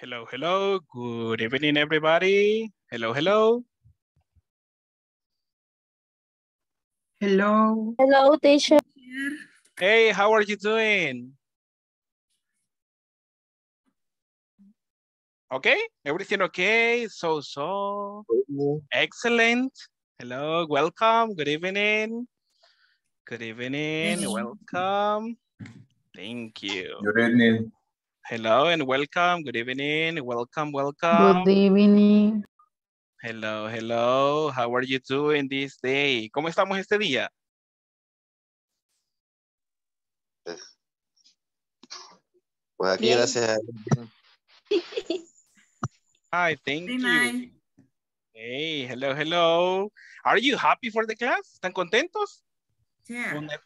Hello, hello. Good evening, everybody. Hello, hello. Hello. Hello, teacher. Hey, how are you doing? Okay, everything okay? So, so. Excellent. Hello, welcome. Good evening. Good evening. Welcome. Thank you. Good evening. Hello and welcome. Good evening. Welcome, welcome. Good evening. Hello, hello. How are you doing this day? ¿Cómo estamos este día? Pues, pues aquí, gracias. Hi, thank you. Hey, hello, hello. Are you happy for the class? ¿Están contentos?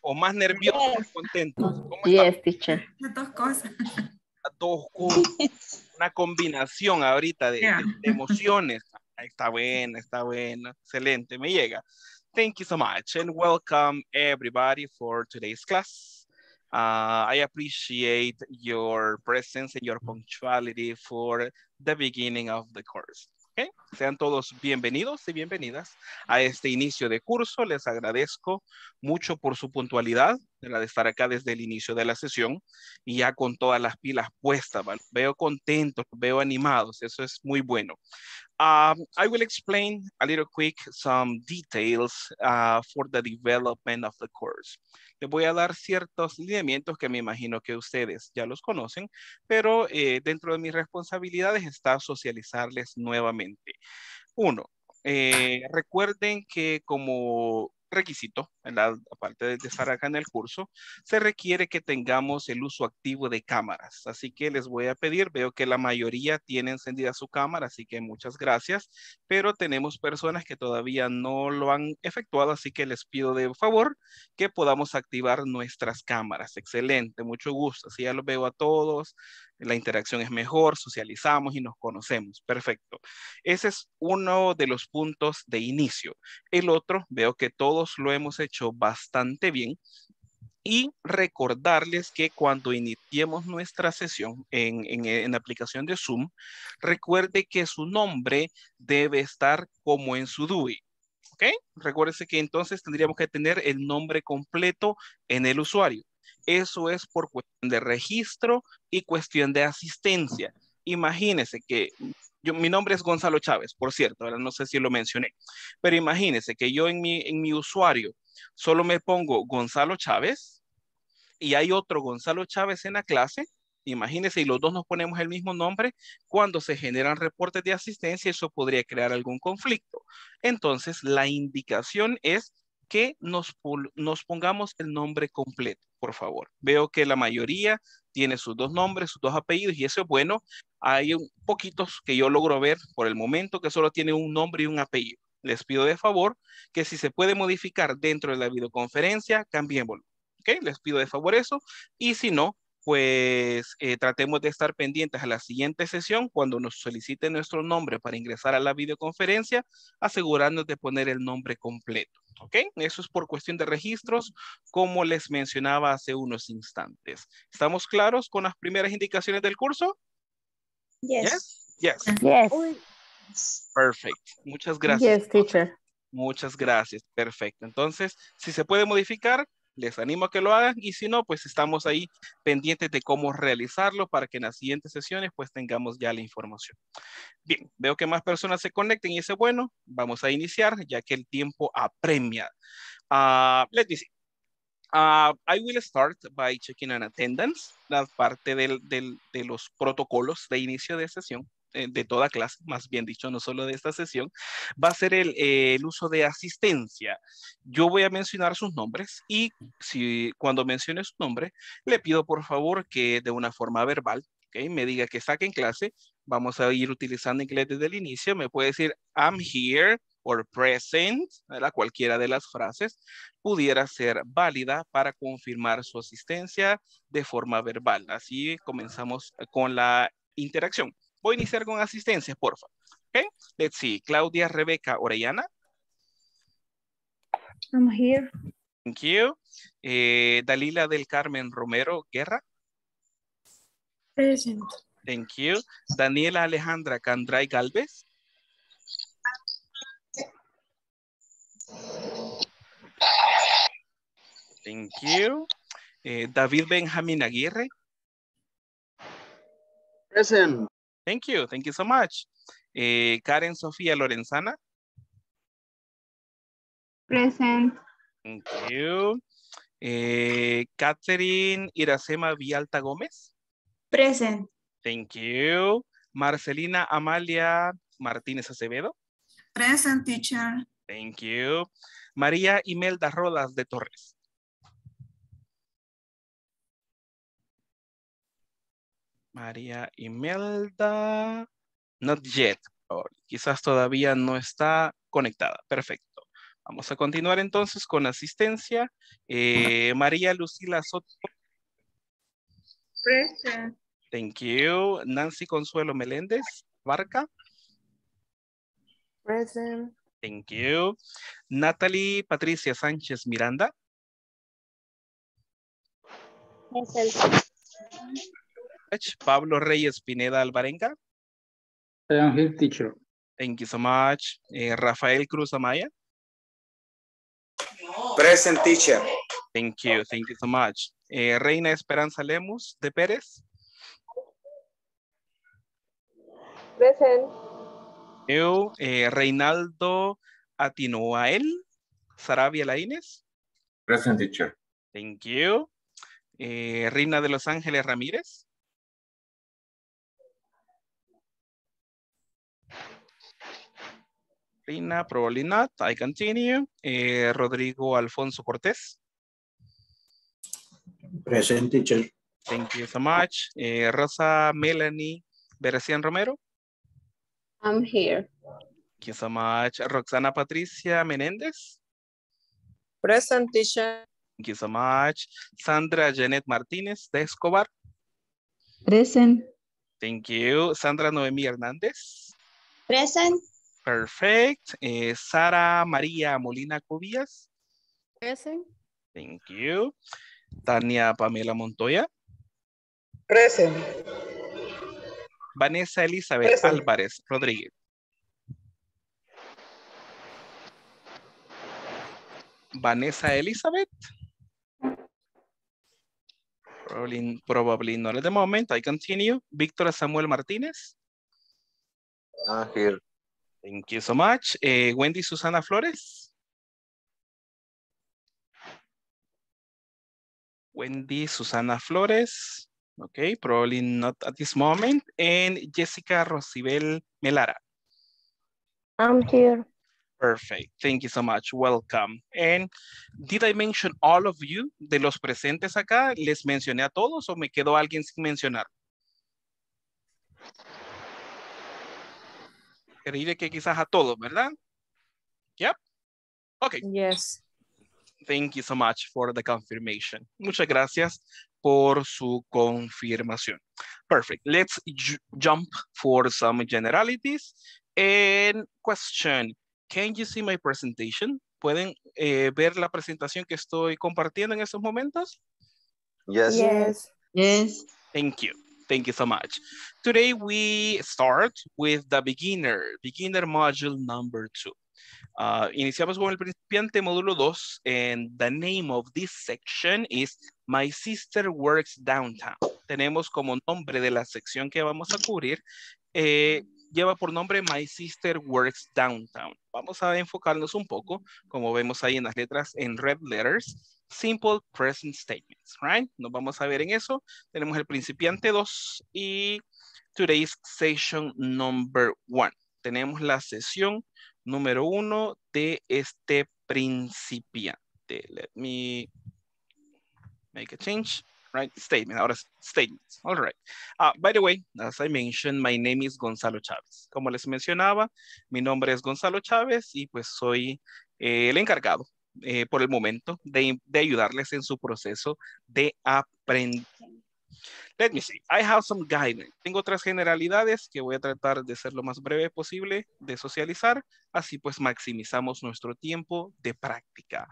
O, más nerviosos, yes. contentos. ¿Cómo teacher. dos cosas. dos una combinación ahorita de, emociones. Está buena, está buena, excelente, me llega. Thank you so much and welcome everybody for today's class. Uh, I appreciate your presence and your punctuality for the beginning of the course. Okay. Sean todos bienvenidos y bienvenidas a este inicio de curso. Les agradezco mucho por su puntualidad, de estar acá desde el inicio de la sesión y ya con todas las pilas puestas. Veo contentos, veo animados, eso es muy bueno. Um, I will explain a little quick some details uh, for the development of the course. Les voy a dar ciertos lineamientos que me imagino que ustedes ya los conocen, pero eh, dentro de mis responsabilidades está socializarles nuevamente. Uno, eh, recuerden que como requisito aparte de, de, estar acá en el curso, se requiere que tengamos el uso activo de cámaras. Así que les voy a pedir, veo que la mayoría tiene encendida su cámara, así que muchas gracias, pero tenemos personas que todavía no lo han efectuado, así que les pido de favor que podamos activar nuestras cámaras. Excelente, mucho gusto. Así ya los veo a todos, la interacción es mejor, socializamos y nos conocemos. Perfecto. Ese es uno de los puntos de inicio. El otro, veo que todos lo hemos hecho bastante bien. Y recordarles que cuando iniciemos nuestra sesión en, en, aplicación de Zoom, recuerde que su nombre debe estar como en su DUI. ¿Ok? Recuérdese que entonces tendríamos que tener el nombre completo en el usuario. Eso es por cuestión de registro y cuestión de asistencia. Imagínese que mi nombre es Gonzalo Chávez, por cierto, ahora no sé si lo mencioné, pero imagínense que yo en mi, en mi usuario solo me pongo Gonzalo Chávez y hay otro Gonzalo Chávez en la clase, imagínense, y los dos nos ponemos el mismo nombre, cuando se generan reportes de asistencia, eso podría crear algún conflicto. Entonces, la indicación es que nos, nos pongamos el nombre completo, por favor. Veo que la mayoría tiene sus dos nombres, sus dos apellidos y eso es bueno. Hay un, poquitos que yo logro ver por el momento que solo tiene un nombre y un apellido. Les pido de favor que si se puede modificar dentro de la videoconferencia, cambiémoslo. ¿Ok? Les pido de favor eso. Y si no, pues eh, tratemos de estar pendientes a la siguiente sesión cuando nos solicite nuestro nombre para ingresar a la videoconferencia, asegurándonos de poner el nombre completo. ¿Ok? Eso es por cuestión de registros, como les mencionaba hace unos instantes. ¿Estamos claros con las primeras indicaciones del curso? Yes. Yes. Yes. Perfect. Muchas gracias. Yes, teacher. Muchas gracias. Perfecto. Entonces, si se puede modificar, les animo a que lo hagan y si no, pues estamos ahí pendientes de cómo realizarlo para que en las siguientes sesiones pues tengamos ya la información. Bien, veo que más personas se conecten y dice, bueno, vamos a iniciar ya que el tiempo apremia. Uh, let me see. I will start by checking an attendance, la parte del, del, de los protocolos de inicio de sesión. Eh, de toda clase, más bien dicho, no solo de esta sesión, va a ser eh, el, uso de asistencia. Yo voy a mencionar sus nombres y si cuando mencione su nombre, le pido por favor que de una forma verbal okay, me diga que saque en clase. Vamos a ir utilizando inglés desde el inicio. Me puede decir, I'm here or present, ¿verdad? cualquiera de las frases, pudiera ser válida para confirmar su asistencia de forma verbal. Así comenzamos con la interacción. Voy a iniciar con asistencias, favor. Okay, let's see. Claudia Rebeca Orellana. I'm here. Thank you. Eh, Dalila del Carmen Romero Guerra. Present. Thank you. Daniela Alejandra Candray Galvez. Thank you. Eh, David Benjamín Aguirre. Present. Thank you. Thank you so much. Eh, Karen Sofía Lorenzana. Present. Thank you. Eh, Catherine Iracema Vialta Gómez. Present. Thank you. Marcelina Amalia Martínez Acevedo. Present, teacher. Thank you. María Imelda Rodas de Torres. María Imelda. Not yet. quizás todavía no está conectada. Perfecto. Vamos a continuar entonces con asistencia. Eh, María Lucila Soto. Present. Thank you. Nancy Consuelo Meléndez. Barca. Present. Thank you. Natalie Patricia Sánchez Miranda. Present. Pablo Reyes Pineda Alvarenga. teacher. Thank you so much. Eh, Rafael Cruz Amaya. Present teacher. Thank you, thank you so much. Eh, Reina Esperanza Lemus de Pérez. Present. Yo, eh, Reinaldo Atinoael. Sarabia Laínez. Present teacher. Thank you. Reina de Los Ángeles Ramírez. Lina, probably not. I continue. Eh, Rodrigo Alfonso Cortés. Present, teacher. Thank you so much. Eh, Rosa Melanie Berecian Romero. I'm here. Thank you so much. Roxana Patricia Menéndez. Present, teacher. Thank you so much. Sandra Janet Martínez de Escobar. Present. Thank you. Sandra Noemí Hernández. Present. Perfect. Eh, Sara María Molina Cubillas. Present. Thank you. Tania Pamela Montoya. Present. Vanessa Elizabeth Álvarez Rodríguez. Vanessa Elizabeth. Probably, probably not at the moment. I continue. Víctor Samuel Martínez. Ah here. Thank you so much. Eh, Wendy Susana Flores. Wendy Susana Flores. Okay, probably not at this moment. And Jessica Rocibel Melara. I'm here. Perfect. Thank you so much. Welcome. And did I mention all of you? De los presentes acá, ¿les mencioné a todos o me quedó alguien sin mencionar? que quizás a todos, ¿verdad? Yep. Okay. Yes. Thank you so much for the confirmation. Muchas gracias por su confirmación. Perfect. Let's jump for some generalities. And question, can you see my presentation? ¿Pueden eh, ver la presentación que estoy compartiendo en estos momentos? Yes. Yes. Yes. Thank you. Thank you so much. Today we start with the beginner, beginner module number two. Uh, iniciamos con el principiante módulo 2 and the name of this section is My Sister Works Downtown. Tenemos como nombre de la sección que vamos a cubrir eh, lleva por nombre My Sister Works Downtown. Vamos a enfocarnos un poco, como vemos ahí en las letras en red letters, simple present statements, right? Nos vamos a ver en eso. Tenemos el principiante 2 y today's session number 1. Tenemos la sesión número 1 de este principiante. Let me make a change right? Statement, ahora statements, all right. Ah, by the way, as I mentioned, my name is Gonzalo Chávez. Como les mencionaba, mi nombre es Gonzalo Chávez y pues soy eh, el encargado eh, por el momento de, ayudarles en su proceso de aprendizaje. Let me see. I have some guidance. Tengo otras generalidades que voy a tratar de ser lo más breve posible de socializar. Así pues maximizamos nuestro tiempo de práctica.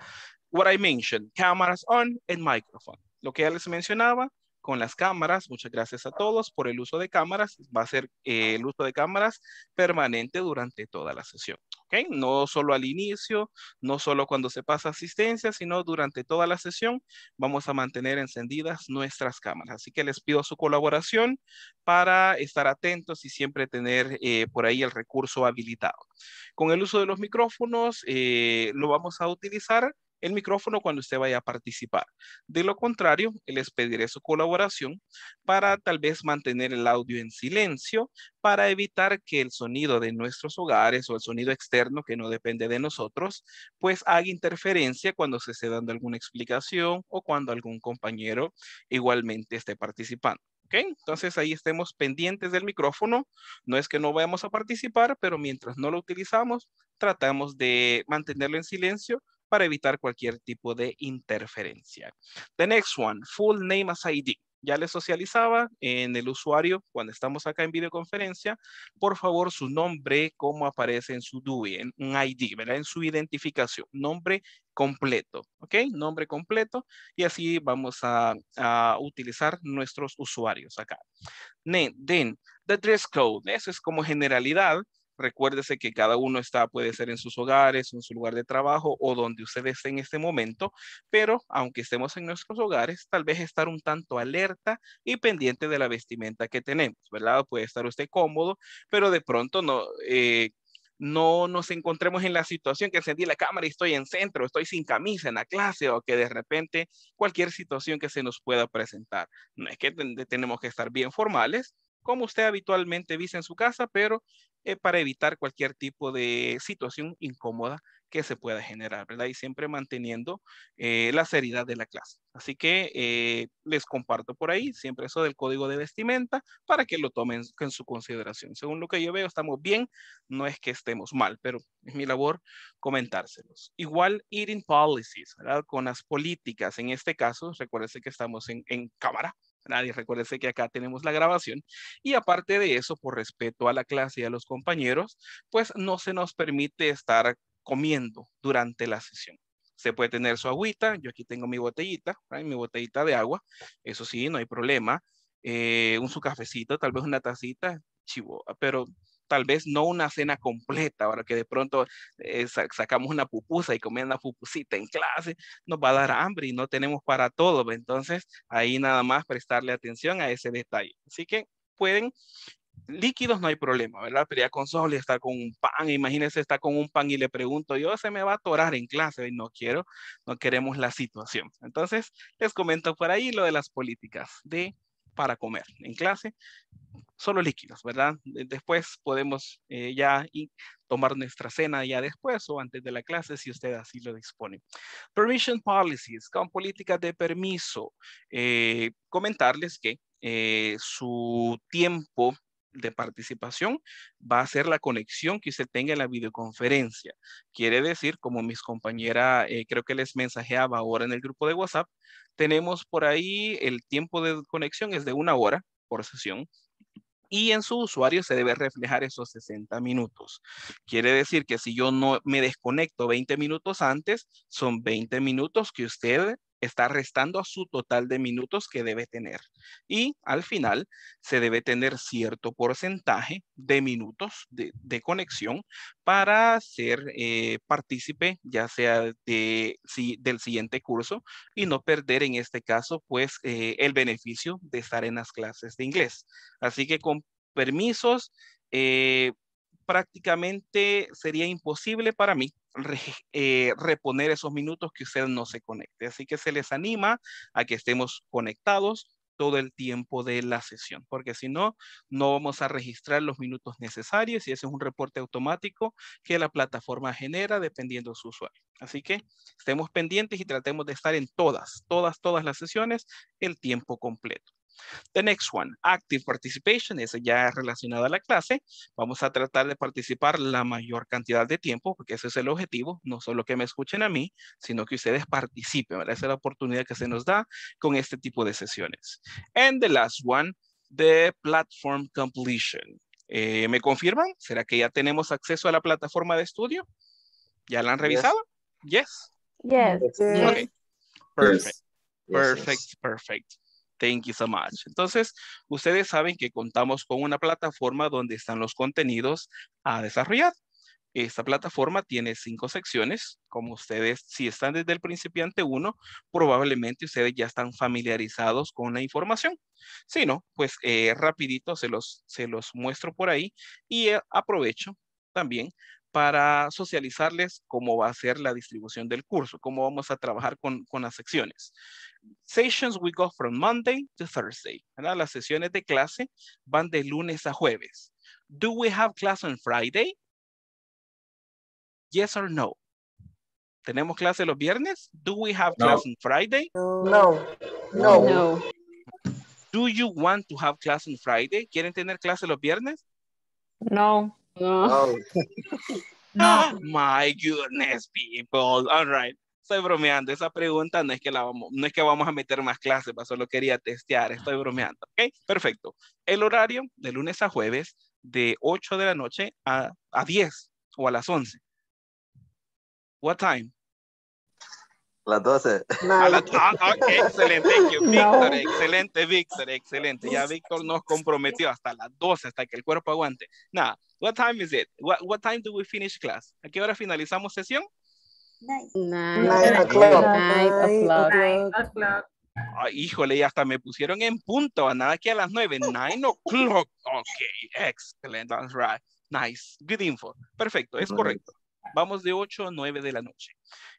What I mentioned, cameras on and microphone lo que ya les mencionaba, con las cámaras. Muchas gracias a todos por el uso de cámaras. Va a ser eh, el uso de cámaras permanente durante toda la sesión. ¿ok? No solo al inicio, no solo cuando se pasa asistencia, sino durante toda la sesión vamos a mantener encendidas nuestras cámaras. Así que les pido su colaboración para estar atentos y siempre tener eh, por ahí el recurso habilitado. Con el uso de los micrófonos eh, lo vamos a utilizar el micrófono cuando usted vaya a participar. De lo contrario, les pediré su colaboración para tal vez mantener el audio en silencio para evitar que el sonido de nuestros hogares o el sonido externo que no depende de nosotros, pues haga interferencia cuando se esté dando alguna explicación o cuando algún compañero igualmente esté participando. Entonces ahí estemos pendientes del micrófono. No es que no vayamos a participar, pero mientras no lo utilizamos, tratamos de mantenerlo en silencio para evitar cualquier tipo de interferencia. The next one, full name as ID. Ya le socializaba en el usuario cuando estamos acá en videoconferencia. Por favor, su nombre, como aparece en su DUI, en un ID, ¿verdad? En su identificación, nombre completo, ¿ok? Nombre completo y así vamos a, a utilizar nuestros usuarios acá. Then, the dress code, eso es como generalidad Recuérdese que cada uno está, puede ser en sus hogares, en su lugar de trabajo o donde usted esté en este momento, pero aunque estemos en nuestros hogares, tal vez estar un tanto alerta y pendiente de la vestimenta que tenemos, ¿verdad? Puede estar usted cómodo, pero de pronto no, eh, no nos encontremos en la situación que encendí la cámara y estoy en centro, estoy sin camisa en la clase o que de repente cualquier situación que se nos pueda presentar. No es que tenemos que estar bien formales, como usted habitualmente viste en su casa, pero eh, para evitar cualquier tipo de situación incómoda que se pueda generar, ¿verdad? Y siempre manteniendo eh, la seriedad de la clase. Así que eh, les comparto por ahí siempre eso del código de vestimenta para que lo tomen en su consideración. Según lo que yo veo, estamos bien, no es que estemos mal, pero es mi labor comentárselos. Igual, eating policies, ¿verdad? Con las políticas, en este caso, recuérdense que estamos en, en cámara, nadie. recuérdese que acá tenemos la grabación. Y aparte de eso, por respeto a la clase y a los compañeros, pues no se nos permite estar comiendo durante la sesión. Se puede tener su agüita, yo aquí tengo mi botellita, mi botellita de agua, eso sí, no hay problema. Eh, un su cafecito, tal vez una tacita, chivo, pero tal vez no una cena completa, ahora que de pronto eh, sacamos una pupusa y comemos una pupusita en clase, nos va a dar hambre y no tenemos para todo. Pues, entonces, ahí nada más prestarle atención a ese detalle. Así que pueden líquidos no hay problema, ¿verdad? Pero ya con sol y estar con un pan, imagínense está con un pan y le pregunto, yo se me va a atorar en clase y no quiero, no queremos la situación. Entonces, les comento por ahí lo de las políticas de para comer. En clase, solo líquidos, ¿verdad? Después podemos eh, ya tomar nuestra cena ya después o antes de la clase si usted así lo dispone. Permission policies, con políticas de permiso. Eh, comentarles que eh, su tiempo de participación va a ser la conexión que usted tenga en la videoconferencia. Quiere decir, como mis compañeras, creo que les mensajeaba ahora en el grupo de WhatsApp, tenemos por ahí el tiempo de conexión es de una hora por sesión y en su usuario se debe reflejar esos 60 minutos. Quiere decir que si yo no me desconecto 20 minutos antes, son 20 minutos que usted está restando a su total de minutos que debe tener. Y al final se debe tener cierto porcentaje de minutos de, conexión para ser eh, partícipe ya sea de, si, del siguiente curso y no perder en este caso pues eh, el beneficio de estar en las clases de inglés. Así que con permisos eh, prácticamente sería imposible para mí eh, reponer esos minutos que usted no se conecte. Así que se les anima a que estemos conectados todo el tiempo de la sesión, porque si no, no vamos a registrar los minutos necesarios y ese es un reporte automático que la plataforma genera dependiendo de su usuario. Así que estemos pendientes y tratemos de estar en todas, todas, todas las sesiones el tiempo completo. The next one, active participation, esa ya es relacionada a la clase. Vamos a tratar de participar la mayor cantidad de tiempo, porque ese es el objetivo, no solo que me escuchen a mí, sino que ustedes participen, Esa es la oportunidad que se nos da con este tipo de sesiones. And the last one, the platform completion. Eh, ¿Me confirman? ¿Será que ya tenemos acceso a la plataforma de estudio? ¿Ya la han revisado? Yes. Yes. Perfect. Perfect, perfect. Thank you so much. Entonces, ustedes saben que contamos con una plataforma donde están los contenidos a desarrollar. Esta plataforma tiene cinco secciones. Como ustedes, si están desde el principiante 1, probablemente ustedes ya están familiarizados con la información. Si no, pues eh, rapidito se los, se los muestro por ahí y eh, aprovecho también para socializarles cómo va a ser la distribución del curso, cómo vamos a trabajar con, con las secciones. Sessions we go from Monday to Thursday. ¿verdad? Las sesiones de clase van de lunes a jueves. Do we have class on Friday? Yes or no? ¿Tenemos clase los viernes? Do we have no. class on Friday? No. no. No. Do you want to have class on Friday? ¿Quieren tener clase los viernes? No. No. no. Oh no. My goodness, people. All right. Estoy bromeando, esa pregunta no es que la vamos, no es que vamos a meter más clases, solo quería testear, estoy bromeando, ¿ok? Perfecto. El horario de lunes a jueves de 8 de la noche a, a 10 o a las 11. What time? Las 12. Ah, okay, excelente, Víctor, excelente, Víctor, excelente. Ya Víctor nos comprometió hasta las 12, hasta que el cuerpo aguante. Nada, what time is it? what time do we finish class? ¿A qué hora finalizamos sesión? o'clock. híjole, y hasta me pusieron en punto, nada que a las nueve, nine o'clock. Ok, excellent, that's Nice, good info. Perfecto, es correcto. Vamos de 8 a 9 de la noche.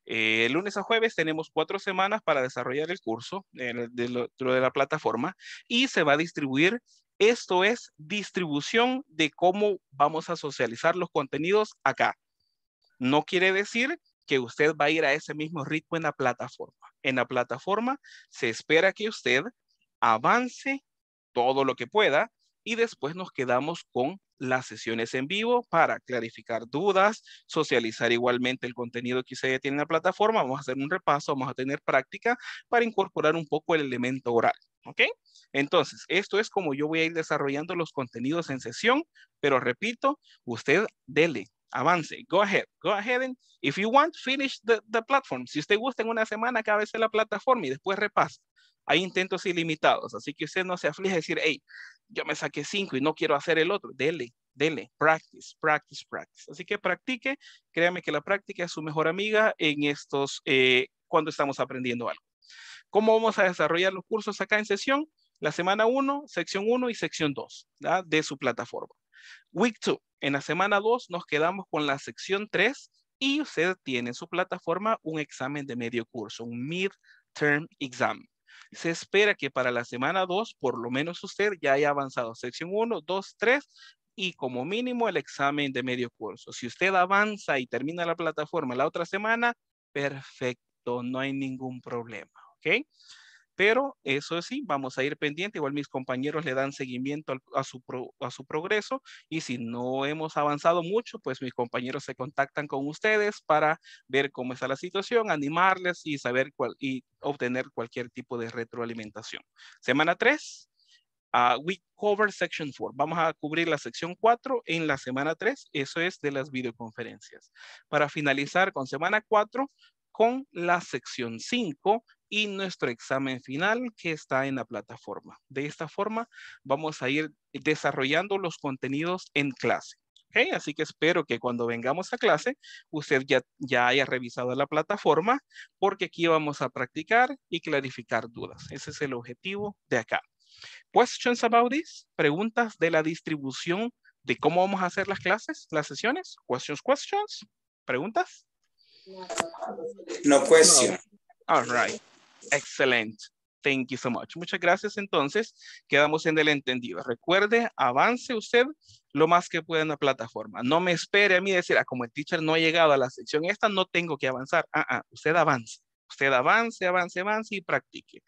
Eh, lunes a jueves tenemos cuatro semanas para desarrollar el curso dentro de la plataforma y se va a distribuir. Esto es distribución de cómo vamos a socializar los contenidos acá. No quiere decir que usted va a ir a ese mismo ritmo en la plataforma. En la plataforma se espera que usted avance todo lo que pueda y después nos quedamos con las sesiones en vivo para clarificar dudas, socializar igualmente el contenido que usted ya tiene en la plataforma. Vamos a hacer un repaso, vamos a tener práctica para incorporar un poco el elemento oral. ¿Ok? Entonces, esto es como yo voy a ir desarrollando los contenidos en sesión, pero repito, usted dele, avance, go ahead, go ahead and if you want, finish the, the platform. Si usted gusta en una semana, acabe la plataforma y después repasa. Hay intentos ilimitados, así que usted no se aflige a decir, hey, yo me saqué cinco y no quiero hacer el otro. Dele, dele, practice, practice, practice. Así que practique, créame que la práctica es su mejor amiga en estos, eh, cuando estamos aprendiendo algo. ¿Cómo vamos a desarrollar los cursos acá en sesión? La semana 1, sección 1 y sección 2 de su plataforma. Week 2. En la semana 2 nos quedamos con la sección 3 y usted tiene en su plataforma un examen de medio curso, un mid term exam. Se espera que para la semana 2, por lo menos usted ya haya avanzado sección 1, 2, 3 y como mínimo el examen de medio curso. Si usted avanza y termina la plataforma la otra semana, perfecto, no hay ningún problema, ¿ok? Pero eso sí, vamos a ir pendiente, igual mis compañeros le dan seguimiento a, su a su progreso y si no hemos avanzado mucho, pues mis compañeros se contactan con ustedes para ver cómo está la situación, animarles y saber y obtener cualquier tipo de retroalimentación. Semana 3, ah, we cover section 4. Vamos a cubrir la sección 4 en la semana 3. Eso es de las videoconferencias. Para finalizar con semana 4, con la sección 5, y nuestro examen final que está en la plataforma. De esta forma vamos a ir desarrollando los contenidos en clase. así que espero que cuando vengamos a clase, usted ya, haya revisado la plataforma, porque aquí vamos a practicar y clarificar dudas. Ese es el objetivo de acá. Questions about this, preguntas de la distribución de cómo vamos a hacer las clases, las sesiones. Questions, questions, preguntas. No question. All right. Excelente. Thank you so much. Muchas gracias. Entonces, quedamos en el entendido. Recuerde, avance usted lo más que pueda en la plataforma. No me espere a mí decir, ah, como el teacher no ha llegado a la sección esta, no tengo que avanzar. Ah, ah, usted avance. Usted avance, avance, avance y practique.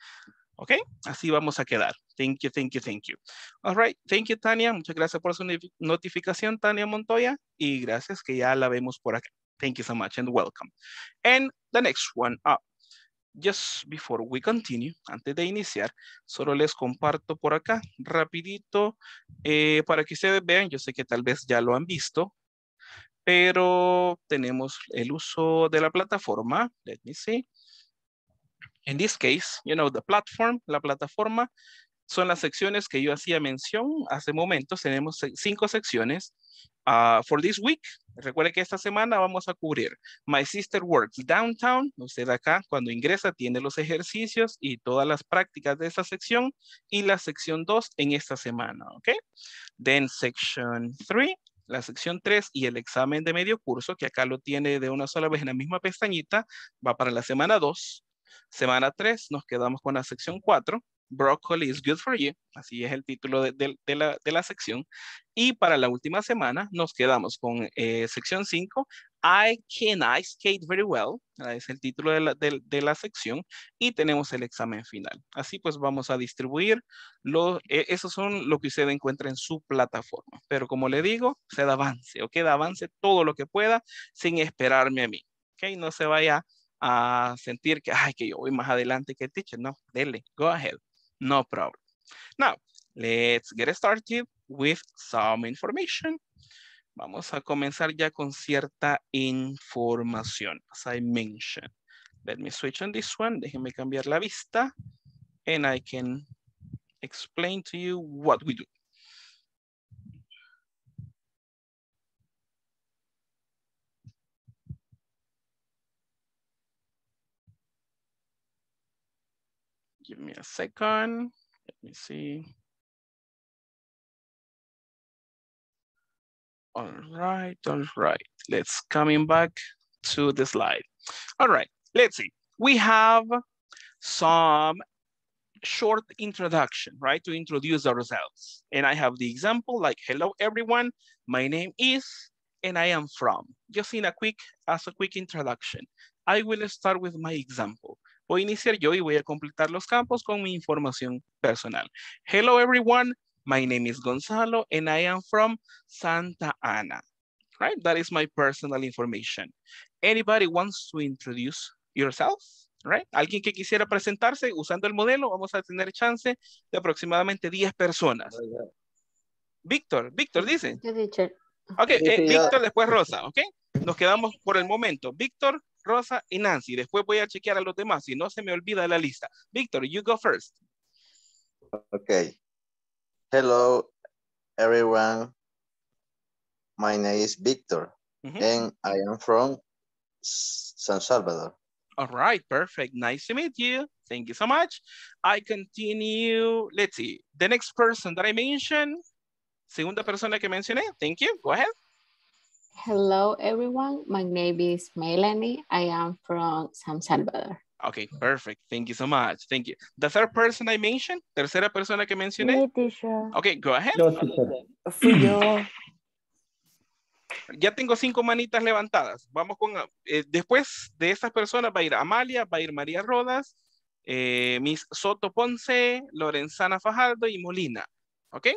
¿Ok? Así vamos a quedar. Thank you, thank you, thank you. All right. Thank you, Tania. Muchas gracias por su notificación, Tania Montoya. Y gracias que ya la vemos por acá. Thank you so much and welcome. And the next one up. Just before we continue, antes de iniciar, solo les comparto por acá rapidito eh, para que ustedes vean, yo sé que tal vez ya lo han visto, pero tenemos el uso de la plataforma. Let me see. In this case, you know, the platform, la plataforma, son las secciones que yo hacía mención hace momentos. Tenemos cinco secciones. Ah, for this week, Recuerde que esta semana vamos a cubrir My Sister Works Downtown. Usted acá cuando ingresa tiene los ejercicios y todas las prácticas de esta sección y la sección 2 en esta semana, ¿ok? Then section 3, la sección 3 y el examen de medio curso que acá lo tiene de una sola vez en la misma pestañita, va para la semana 2. Semana 3 nos quedamos con la sección 4 Broccoli is good for you, así es el título de, de, la, de la, sección. Y para la última semana nos quedamos con eh, sección 5, I can ice skate very well, ah, es el título de la, de, la sección, y tenemos el examen final. Así pues vamos a distribuir, los, eh, esos son lo que usted encuentra en su plataforma. Pero como le digo, se da avance, o queda avance todo lo que pueda sin esperarme a mí, ¿ok? No se vaya a sentir que, ay, que yo voy más adelante que el teacher, no, dele, go ahead. no problem. Now, let's get started with some information. Vamos a comenzar ya con cierta información, as I mentioned. Let me switch on this one. Déjenme cambiar la vista. And I can explain to you what we do. Give me a second. Let me see. All right, all right. Let's coming back to the slide. All right, let's see. We have some short introduction, right? To introduce ourselves. And I have the example like, hello everyone, my name is, and I am from. Just in a quick, as a quick introduction. I will start with my example. Voy a iniciar yo y voy a completar los campos con mi información personal. Hello everyone, my name is Gonzalo and I am from Santa Ana. Right, that is my personal information. Anybody wants to introduce yourself? Right? Alguien que quisiera presentarse usando el modelo, vamos a tener chance de aproximadamente 10 personas. Víctor, Víctor dice. Eh, Víctor, después Rosa, ok. Nos quedamos por el momento. Víctor, Rosa y Nancy. Después voy a chequear a los demás, y no se me olvida la lista. Víctor, you go first. Okay. Hello, everyone. My name is Victor, and I am from San Salvador. All right, perfect. Nice to meet you. Thank you so much. I continue. Let's see. The next person that I mentioned, segunda persona que mencioné. Thank you. Go ahead. Hello, everyone. My name is Melanie. I am from San Salvador. Okay, perfect. Thank you so much. Thank you. The third person I tercera persona que mencioné. Sí, Okay, go ahead. yo. Ya tengo cinco manitas levantadas. Vamos con, eh, después de estas personas va a ir Amalia, va a ir María Rodas, eh, Miss Soto Ponce, Lorenzana Fajardo y Molina. ¿Ok?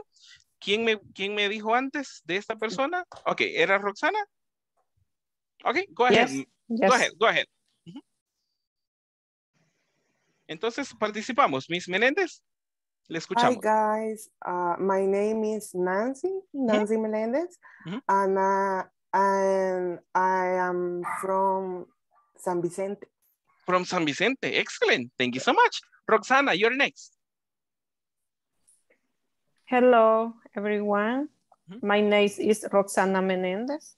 ¿Quién me, dijo antes de esta persona? Ok, ¿era Roxana? Ok, go ahead. Go ahead, go ahead. Entonces participamos. Miss menéndez le escuchamos. Hi guys, uh, my name is Nancy, Nancy Menéndez. Uh, and I am from San Vicente. From San Vicente, excellent. Thank you so much. Roxana, you're next. Hello, everyone. My name is Roxana Menéndez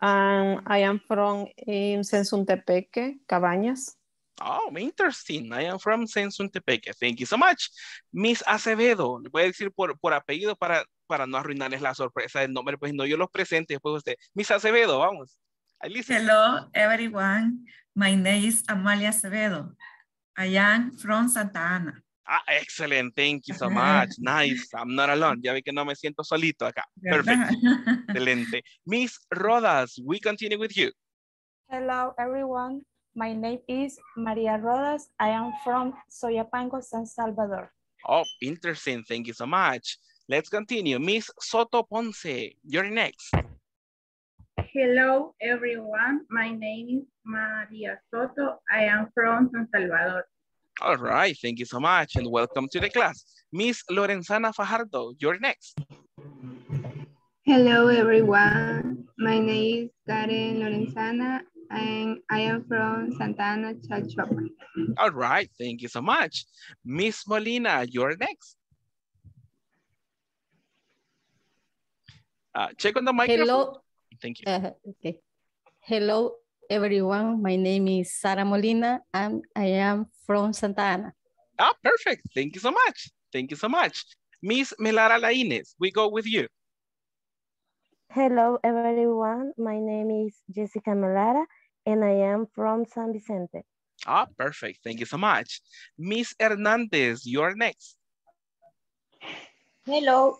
and um, I am from Sensuntepeque, Cabañas. Oh, interesting. I am from Sensuntepeque. Thank you so much. Miss Acevedo, le voy a decir por, por apellido para, para no arruinarles la sorpresa del nombre, pues no, yo los y después usted. Miss Acevedo, vamos. Hello, everyone. My name is Amalia Acevedo. I am from Santa Ana. Ah, excellent, thank you so much, nice, I'm not alone. Ya vi que no me siento solito acá. ¡Perfecto! excelente. Miss Rodas, we continue with you. Hello everyone, my name is Maria Rodas. I am from Soyapango, San Salvador. Oh, interesting, thank you so much. Let's continue. Miss Soto Ponce, you're next. Hello everyone, my name is Maria Soto. I am from San Salvador. All right, thank you so much and welcome to the class. Miss Lorenzana Fajardo, you're next. Hello everyone, my name is Karen Lorenzana and I am from Santana, Chachuapa. All right, thank you so much. Miss Molina, you're next. Uh, check on the microphone. Hello. Thank you. Uh, okay. Hello, everyone. My name is Sara Molina and I am from Santa Ana. Ah, perfect. Thank you so much. Thank you so much. Miss Melara Lainez, we go with you. Hello, everyone. My name is Jessica Melara, and I am from San Vicente. Ah, perfect. Thank you so much. Miss Hernandez, you are next. Hello.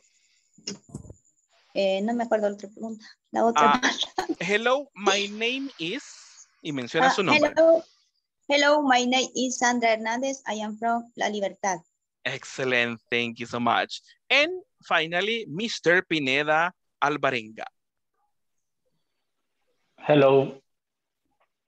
Eh, no me acuerdo la otra pregunta. La otra. Ah, hello, my name is. Y menciona ah, su nombre. Hello, Hello, my name is Sandra Hernandez. I am from La Libertad. Excellent. Thank you so much. And finally, Mr. Pineda Alvarenga. Hello,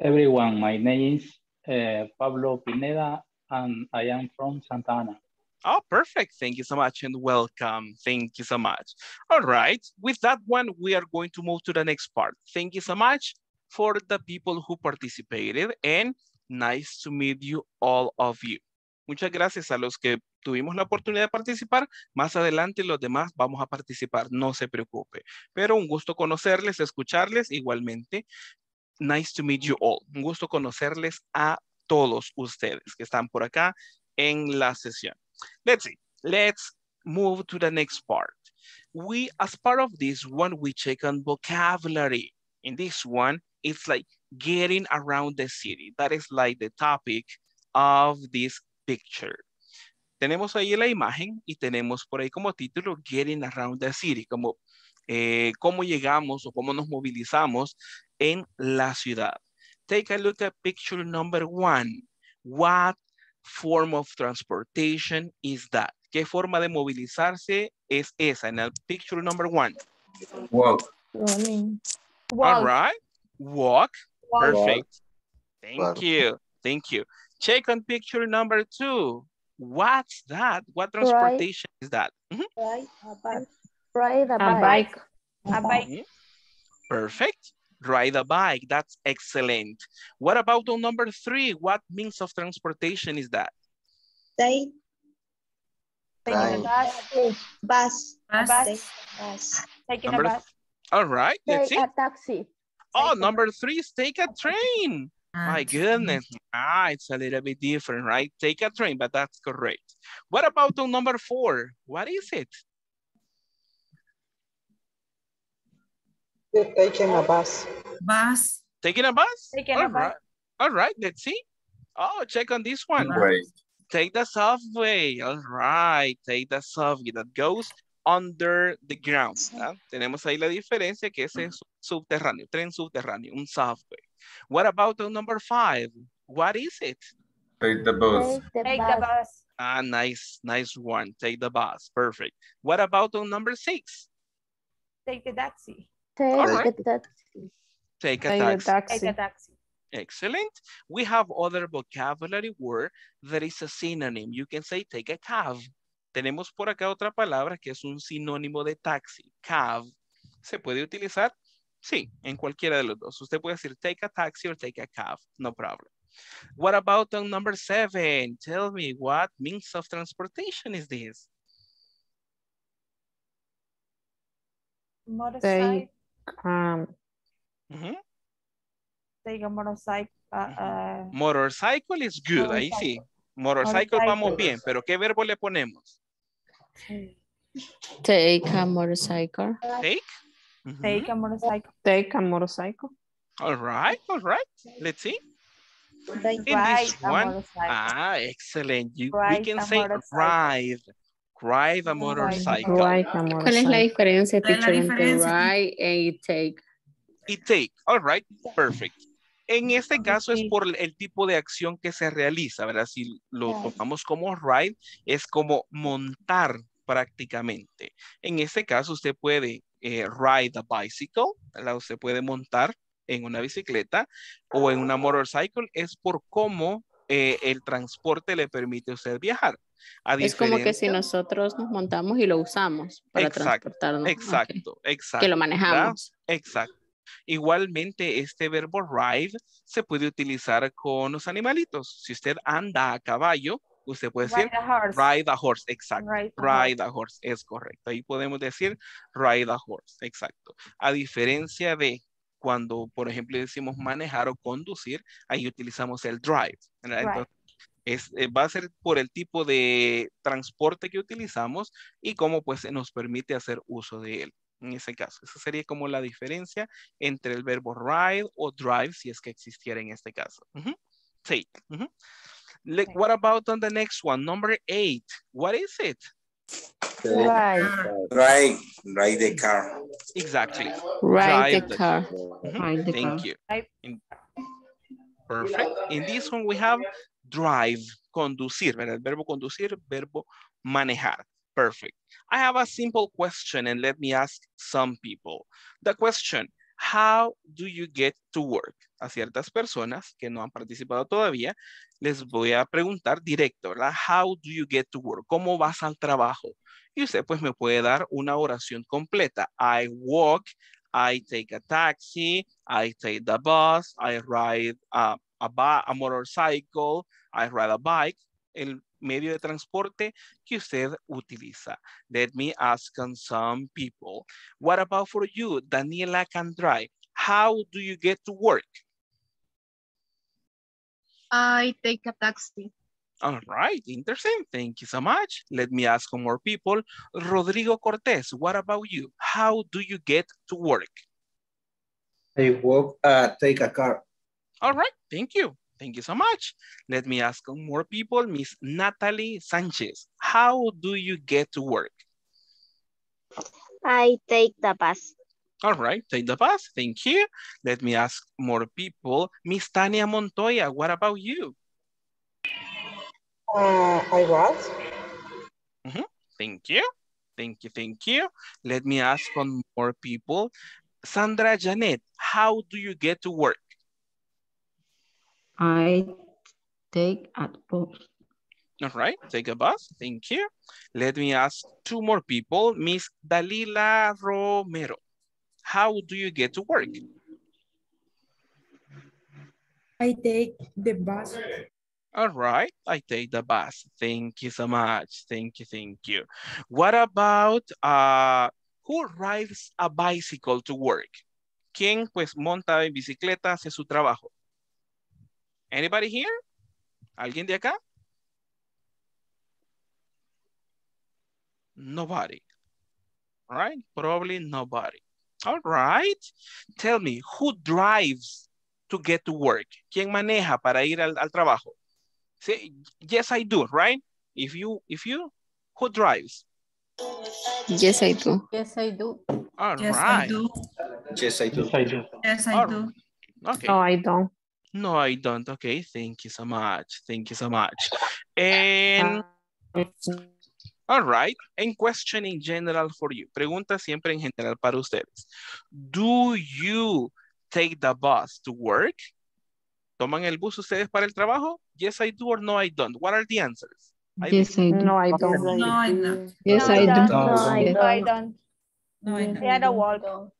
everyone. My name is uh, Pablo Pineda, and I am from Santa Ana. Oh, perfect. Thank you so much and welcome. Thank you so much. All right. With that one, we are going to move to the next part. Thank you so much for the people who participated. And Nice to meet you, all of you. Muchas gracias a los que tuvimos la oportunidad de participar. Más adelante los demás vamos a participar, no se preocupe. Pero un gusto conocerles, escucharles igualmente. Nice to meet you all. Un gusto conocerles a todos ustedes que están por acá en la sesión. Let's see. Let's move to the next part. We, as part of this one, we check on vocabulary. In this one, it's like getting around the city. That is like the topic of this picture. Tenemos ahí la imagen y tenemos por ahí como título Getting Around the City, como eh, cómo llegamos o cómo nos movilizamos en la ciudad. Take a look at picture number one. What form of transportation is that? ¿Qué forma de movilizarse es esa? En el picture number one. Walk. Walk. All right. Walk. Perfect. Thank you. Thank you. Check on picture number two. What's that? What transportation is that? Mm -hmm. Right. A bike. Ride a bike. A bike. A bike. Perfect. Ride a bike. That's excellent. What about on number three? What means of transportation is that? They. Take a bus. Bus. Bus. bus. Taking a bus. All A taxi. Oh, number three is take a train. My goodness. Ah, it's a little bit different, right? Take a train, but that's correct. What about the number four? What is it? You're taking a bus. Bus. Taking a bus? Taking All a right. bus. All right, let's see. Oh, check on this one. Right. Take the subway. All right, take the subway that goes under the ground. ¿verdad? Tenemos ahí la diferencia que ese es subterráneo, tren subterráneo, un subway. What about the number five? What is it? Take the bus. Take the, bus. Ah, nice, nice one. Take the bus. Perfect. What about the number six? Take the taxi. Take, right. the taxi. Take a taxi. taxi. Take a taxi. Excellent. We have other vocabulary word that is a synonym. You can say take a cab. Tenemos por acá otra palabra que es un sinónimo de taxi, cab. ¿Se puede utilizar? Sí, en cualquiera de los dos. Usted puede decir take a taxi or take a cab, no problem. What about on number seven? Tell me what means of transportation is this? Motorcycle. Um, uh, uh, motorcycle. is good, ahí sí. motorcycle, vamos bien, pero ¿qué verbo le ponemos? Take a motorcycle. Take? Mm -hmm. Take a motorcycle. Take a motorcycle. All right, all right. Let's see. In this one, ah, excellent. You, ride we can say ride. Ride a motorcycle. Ride a motorcycle. ¿Cuál es la diferencia, teacher, entre ride and take? It take. All right, perfect. En este caso es por el tipo de acción que se realiza, ¿verdad? Si lo tomamos como ride, es como montar prácticamente. En este caso usted puede eh, ride a bicycle, ¿verdad? Usted puede montar en una bicicleta o en una motorcycle, es por cómo eh, el transporte le permite a usted viajar. es como que si nosotros nos montamos y lo usamos para exacto, transportarnos. Exacto, exacto. Que lo manejamos. Exacto. Igualmente, este verbo ride se puede utilizar con los animalitos. Si usted anda a caballo, usted puede decir ride a horse, exacto. Ride, a, horse. es correcto. Ahí podemos decir ride a horse, exacto. A diferencia de cuando, por ejemplo, decimos manejar o conducir, ahí utilizamos el drive. Entonces, eh, va a ser por el tipo de transporte que utilizamos y cómo pues nos permite hacer uso de él en ese caso. Esa sería como la diferencia entre el verbo ride o drive, si es que existiera en este caso. Take. what about on the next one? Number eight. What is it? Drive. Drive. Drive the car. Exactly. Ride drive the, car. Thank you. perfect. In this one we have drive, conducir, El verbo conducir, verbo manejar. Perfect. I have a simple question and let me ask some people. The question, how do you get to work? A ciertas personas que no han participado todavía, les voy a preguntar directo, ¿verdad? How do you get to work? ¿Cómo vas al trabajo? Y usted pues me puede dar una oración completa. I walk, I take a taxi, I take the bus, I ride a, a, motorcycle, I ride a bike. El medio de transporte que usted utiliza. Let me ask some people. What about for you, Daniela Candray? How do you get to work? I take a taxi. All right, interesting. Thank you so much. Let me ask more people. Rodrigo Cortez, what about you? How do you get to work? I walk, uh, take a car. All right, thank you. Thank you so much. Let me ask more people. Miss Natalie Sanchez, how do you get to work? I take the bus. All right, take the bus. Thank you. Let me ask more people. Miss Tania Montoya, what about you? Uh, I walk. Mm -hmm. Thank you. Thank you, thank you. Let me ask more people. Sandra Janet, how do you get to work? I take a bus. All right, take a bus. Thank you. Let me ask two more people. Miss Dalila Romero, how do you get to work? I take the bus. All right, I take the bus. Thank you so much. Thank you, thank you. What about uh, who rides a bicycle to work? ¿Quién pues monta en bicicleta hace su trabajo? Anybody here? ¿Alguien de acá? Nobody. All right? Probably nobody. All right. Tell me, who drives to get to work? ¿Quién maneja para ir al, al trabajo? See, yes, I do, right? If you, if you, who drives? Yes, I do. Yes, I do. All yes, right. I do. Yes, I do. Yes, I do. Yes, I do. Okay. No, I don't. No, I don't. Okay, thank you so much. Thank you so much. Ah, and mm-hmm. all right, and question in general for you. Pregunta siempre en general para ustedes. Do you take the bus to work? ¿Toman el bus ustedes para el trabajo? Yes, I do or no, I don't. What are the answers? I yes, I do. No, I don't. No, I don't. Yes, I do. No, I do don't. No, I don't. No, I don't. No, I don't. No, I don't.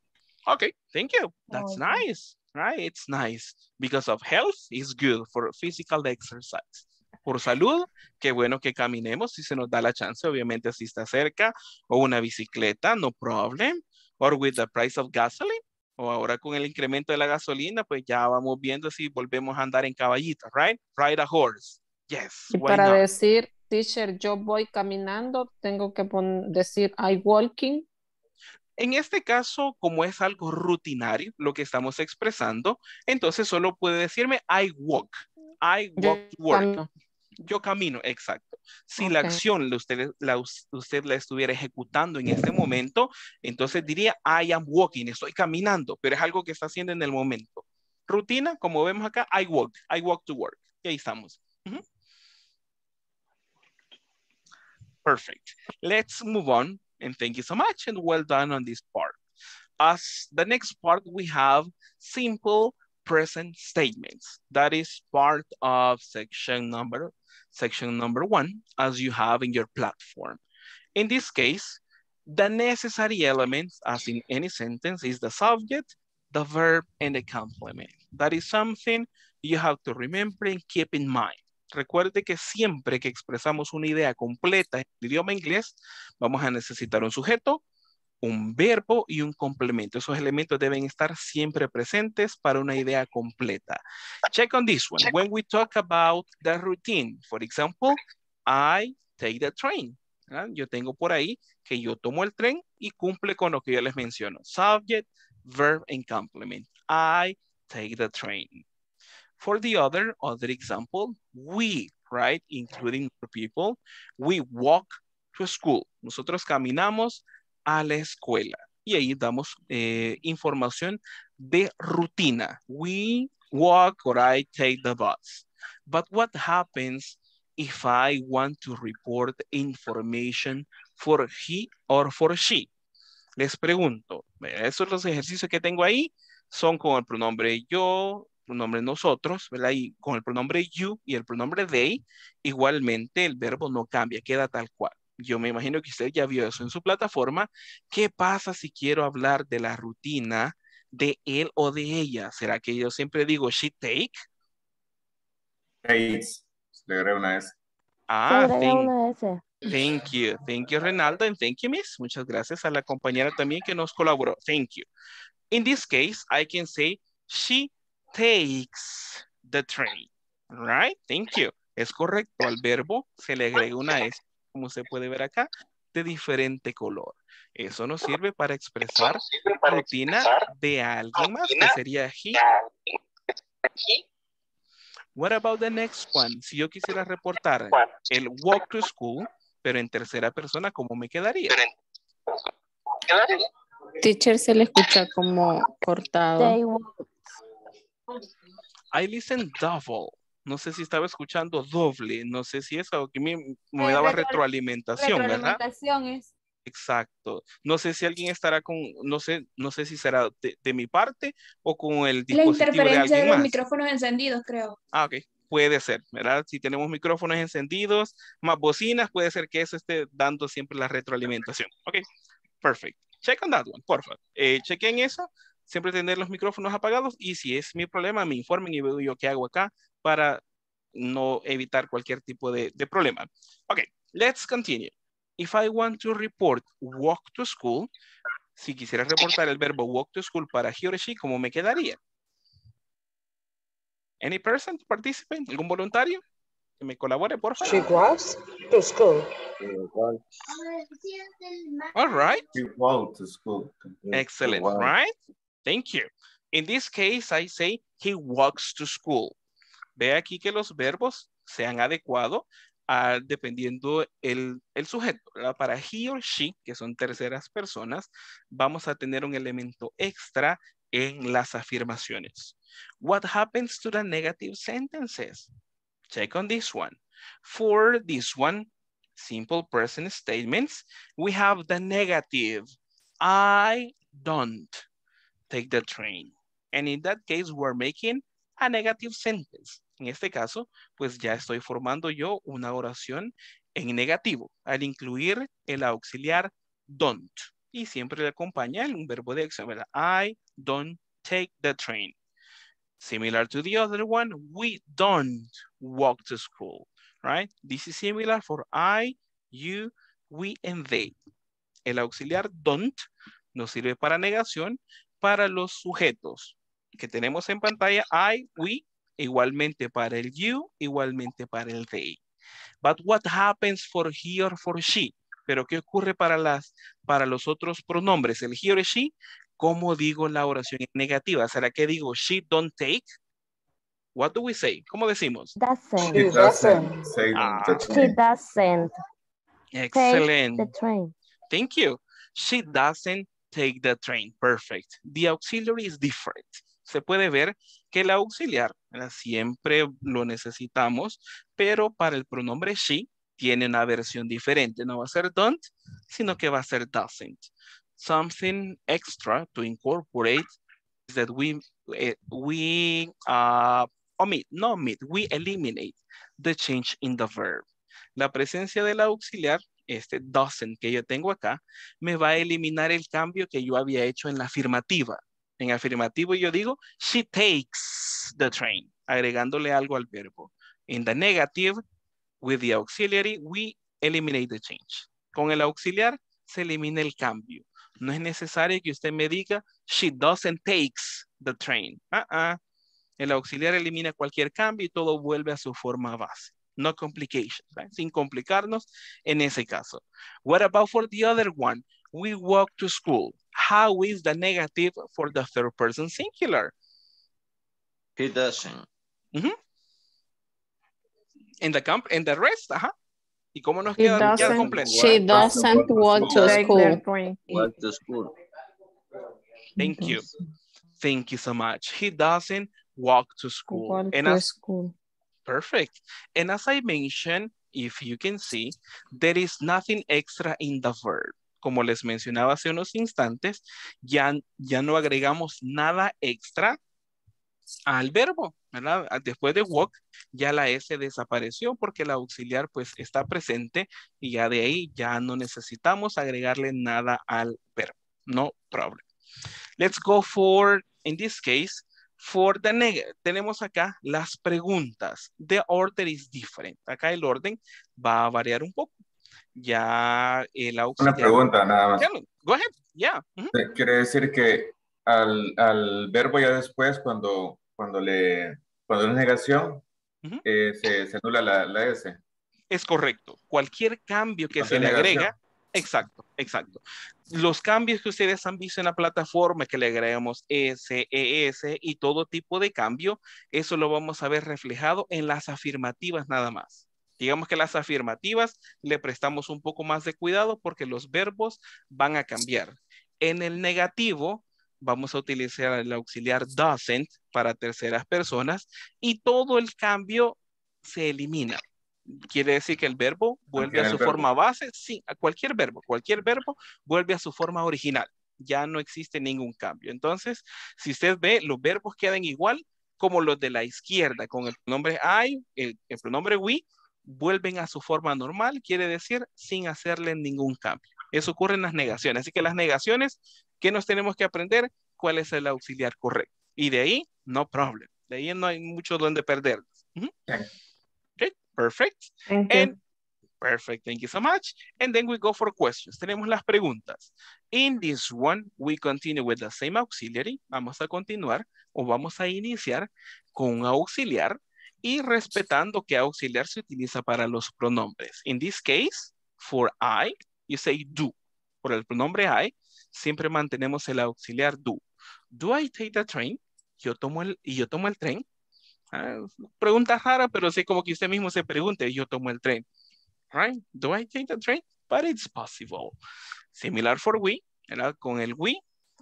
Okay, thank you. That's nice. right? It's nice because of health is good for physical exercise. Por salud, qué bueno que caminemos si se nos da la chance, obviamente si está cerca, o una bicicleta, no problem. Or with the price of gasoline, o ahora con el incremento de la gasolina, pues ya vamos viendo si volvemos a andar en caballita. right? Ride a horse. Yes. Y para decir, teacher, yo voy caminando, tengo que decir I walking. En este caso, como es algo rutinario lo que estamos expresando, entonces solo puede decirme I walk, I walk to work. Yo camino, exacto. Si la acción usted la, usted la estuviera ejecutando en este momento, entonces diría I am walking, estoy caminando, pero es algo que está haciendo en el momento. Rutina, como vemos acá, I walk, I walk to work. Y ahí estamos. Perfect. Let's move on And thank you so much and well done on this part. As the next part, we have simple present statements. That is part of section number, section number one, as you have in your platform. In this case, the necessary elements, as in any sentence, is the subject, the verb, and the complement. That is something you have to remember and keep in mind. Recuerde que siempre que expresamos una idea completa en el idioma inglés, vamos a necesitar un sujeto, un verbo y un complemento. Esos elementos deben estar siempre presentes para una idea completa. Check on this one. When we talk about the routine, for example, I take the train. Yo tengo por ahí que yo tomo el tren y cumple con lo que yo les menciono. Subject, verb and complement. I take the train. For the other, other example, we, right, including people, we walk to school. Nosotros caminamos a la escuela. Y ahí damos eh, información de rutina. We walk or I take the bus. But what happens if I want to report information for he or for she? Les pregunto, esos los ejercicios que tengo ahí son con el pronombre yo, pronombre nosotros, ¿verdad? Y con el pronombre you y el pronombre they, igualmente el verbo no cambia, queda tal cual. Yo me imagino que usted ya vio eso en su plataforma. ¿Qué pasa si quiero hablar de la rutina de él o de ella? ¿Será que yo siempre digo she take? Takes. Le agrego una S. Ah, thank, una S. Thank you, thank you Renaldo and thank you Miss. Muchas gracias a la compañera también que nos colaboró. Thank you. In this case, I can say she takes the train. Right? Thank you. Es correcto. Al verbo se le agrega una S, como se puede ver acá, de diferente color. Eso nos sirve para expresar rutina de alguien más, que sería he. he. What about the next one? Si yo quisiera reportar el walk to school, pero en tercera persona, ¿cómo me quedaría? Teacher se le escucha como cortado. I listen double. No sé si estaba escuchando doble. No sé si es algo que me, me daba retroalimentación, retroalimentación Es. Exacto. No sé si alguien estará con, no sé, no sé si será de, mi parte o con el dispositivo La interferencia de, los micrófonos encendidos, creo. Ah, ok. Puede ser, ¿verdad? Si tenemos micrófonos encendidos, más bocinas, puede ser que eso esté dando siempre la retroalimentación. Ok, perfecto. Check on that one, por favor. Eh, chequen eso siempre tener los micrófonos apagados y si es mi problema, me informen y veo yo qué hago acá para no evitar cualquier tipo de, problema. Ok, let's continue. If I want to report walk to school, si quisiera reportar el verbo walk to school para he or she, ¿cómo me quedaría? Any person, participant, algún voluntario que me colabore, por favor. She walks to school. All right. She to school. Excellent, right? Thank you. In this case, I say he walks to school. Ve aquí que los verbos se han adecuado dependiendo el, sujeto. Para he or she, que son terceras personas, vamos a tener un elemento extra en las afirmaciones. What happens to the negative sentences? Check on this one. For this one, simple present statements, we have the negative, I don't take the train. And in that case, we're making a negative sentence. En este caso, pues ya estoy formando yo una oración en negativo al incluir el auxiliar don't. Y siempre le acompaña un verbo de acción, I don't take the train. Similar to the other one, we don't walk to school, right? This is similar for I, you, we, and they. El auxiliar don't nos sirve para negación para los sujetos que tenemos en pantalla, I, we, igualmente para el you, igualmente para el they. But what happens for he or for she? Pero ¿qué ocurre para, las, para los otros pronombres? El he or she, ¿cómo digo la oración negativa? ¿Será que digo she don't take? What do we say? ¿Cómo decimos? She doesn't. Ah. she doesn't. Excellent. Thank you. She doesn't take the train. Perfect. The auxiliary is different. Se puede ver que el auxiliar siempre lo necesitamos, pero para el pronombre she tiene una versión diferente. No va a ser don't, sino que va a ser doesn't. Something extra to incorporate is that we, eh, we uh, omit, no omit, we eliminate the change in the verb. La presencia del auxiliar este doesn't que yo tengo acá, me va a eliminar el cambio que yo había hecho en la afirmativa. En afirmativo yo digo, she takes the train, agregándole algo al verbo. In the negative, with the auxiliary, we eliminate the change. Con el auxiliar se elimina el cambio. No es necesario que usted me diga, she doesn't takes the train. Ah, ah. El auxiliar elimina cualquier cambio y todo vuelve a su forma base. no complications, right? sin complicarnos en ese caso. What about for the other one? We walk to school. How is the negative for the third person singular? He doesn't. Mm -hmm. In the camp, in the rest, ajá. ¿Y cómo nos queda? Doesn't, queda completo? She doesn't want to school. Walk to school. Thank mm-hmm. you. Thank you so much. He doesn't walk to school. Walk to school. Perfect. And as I mentioned, if you can see, there is nothing extra in the verb. Como les mencionaba hace unos instantes, ya, ya no agregamos nada extra al verbo, ¿verdad? Después de walk, ya la S desapareció porque la auxiliar pues está presente y ya de ahí ya no necesitamos agregarle nada al verbo. No problem. Let's go for, in this case, For the tenemos acá las preguntas. The order is different. Acá el orden va a variar un poco. Ya el auxiliar. Una pregunta nada más. Go ahead. Yeah. Eh, quiere decir que al, al, verbo ya después, cuando, cuando, le, cuando es negación, eh, se, anula la, S. Es correcto. Cualquier cambio que se le agrega, exacto, exacto los cambios que ustedes han visto en la plataforma, que le agregamos SES e, y todo tipo de cambio, eso lo vamos a ver reflejado en las afirmativas nada más. Digamos que las afirmativas le prestamos un poco más de cuidado porque los verbos van a cambiar. En el negativo vamos a utilizar el auxiliar doesn't para terceras personas y todo el cambio se elimina quiere decir que el verbo vuelve a su forma base, sí, a cualquier verbo, cualquier verbo vuelve a su forma original. Ya no existe ningún cambio. Entonces, si usted ve, los verbos quedan igual como los de la izquierda, con el pronombre I, el, pronombre we, vuelven a su forma normal, quiere decir sin hacerle ningún cambio. Eso ocurre en las negaciones. Así que las negaciones, ¿qué nos tenemos que aprender? ¿Cuál es el auxiliar correcto? Y de ahí, no problem. De ahí no hay mucho donde perder. Perfect. And Perfect, thank you so much. And then we go for questions. Tenemos las preguntas. In this one, we continue with the same auxiliary. Vamos a continuar o vamos a iniciar con un auxiliar y respetando que auxiliar se utiliza para los pronombres. In this case, for I, you say do. Por el pronombre I, siempre mantenemos el auxiliar do. Do I take the train? Yo tomo el, yo tomo el tren. Ah, pregunta rara, pero sé como que usted mismo se pregunte, yo tomo el tren. Right? Do I take the train? But it's possible. Similar for we, Con el we,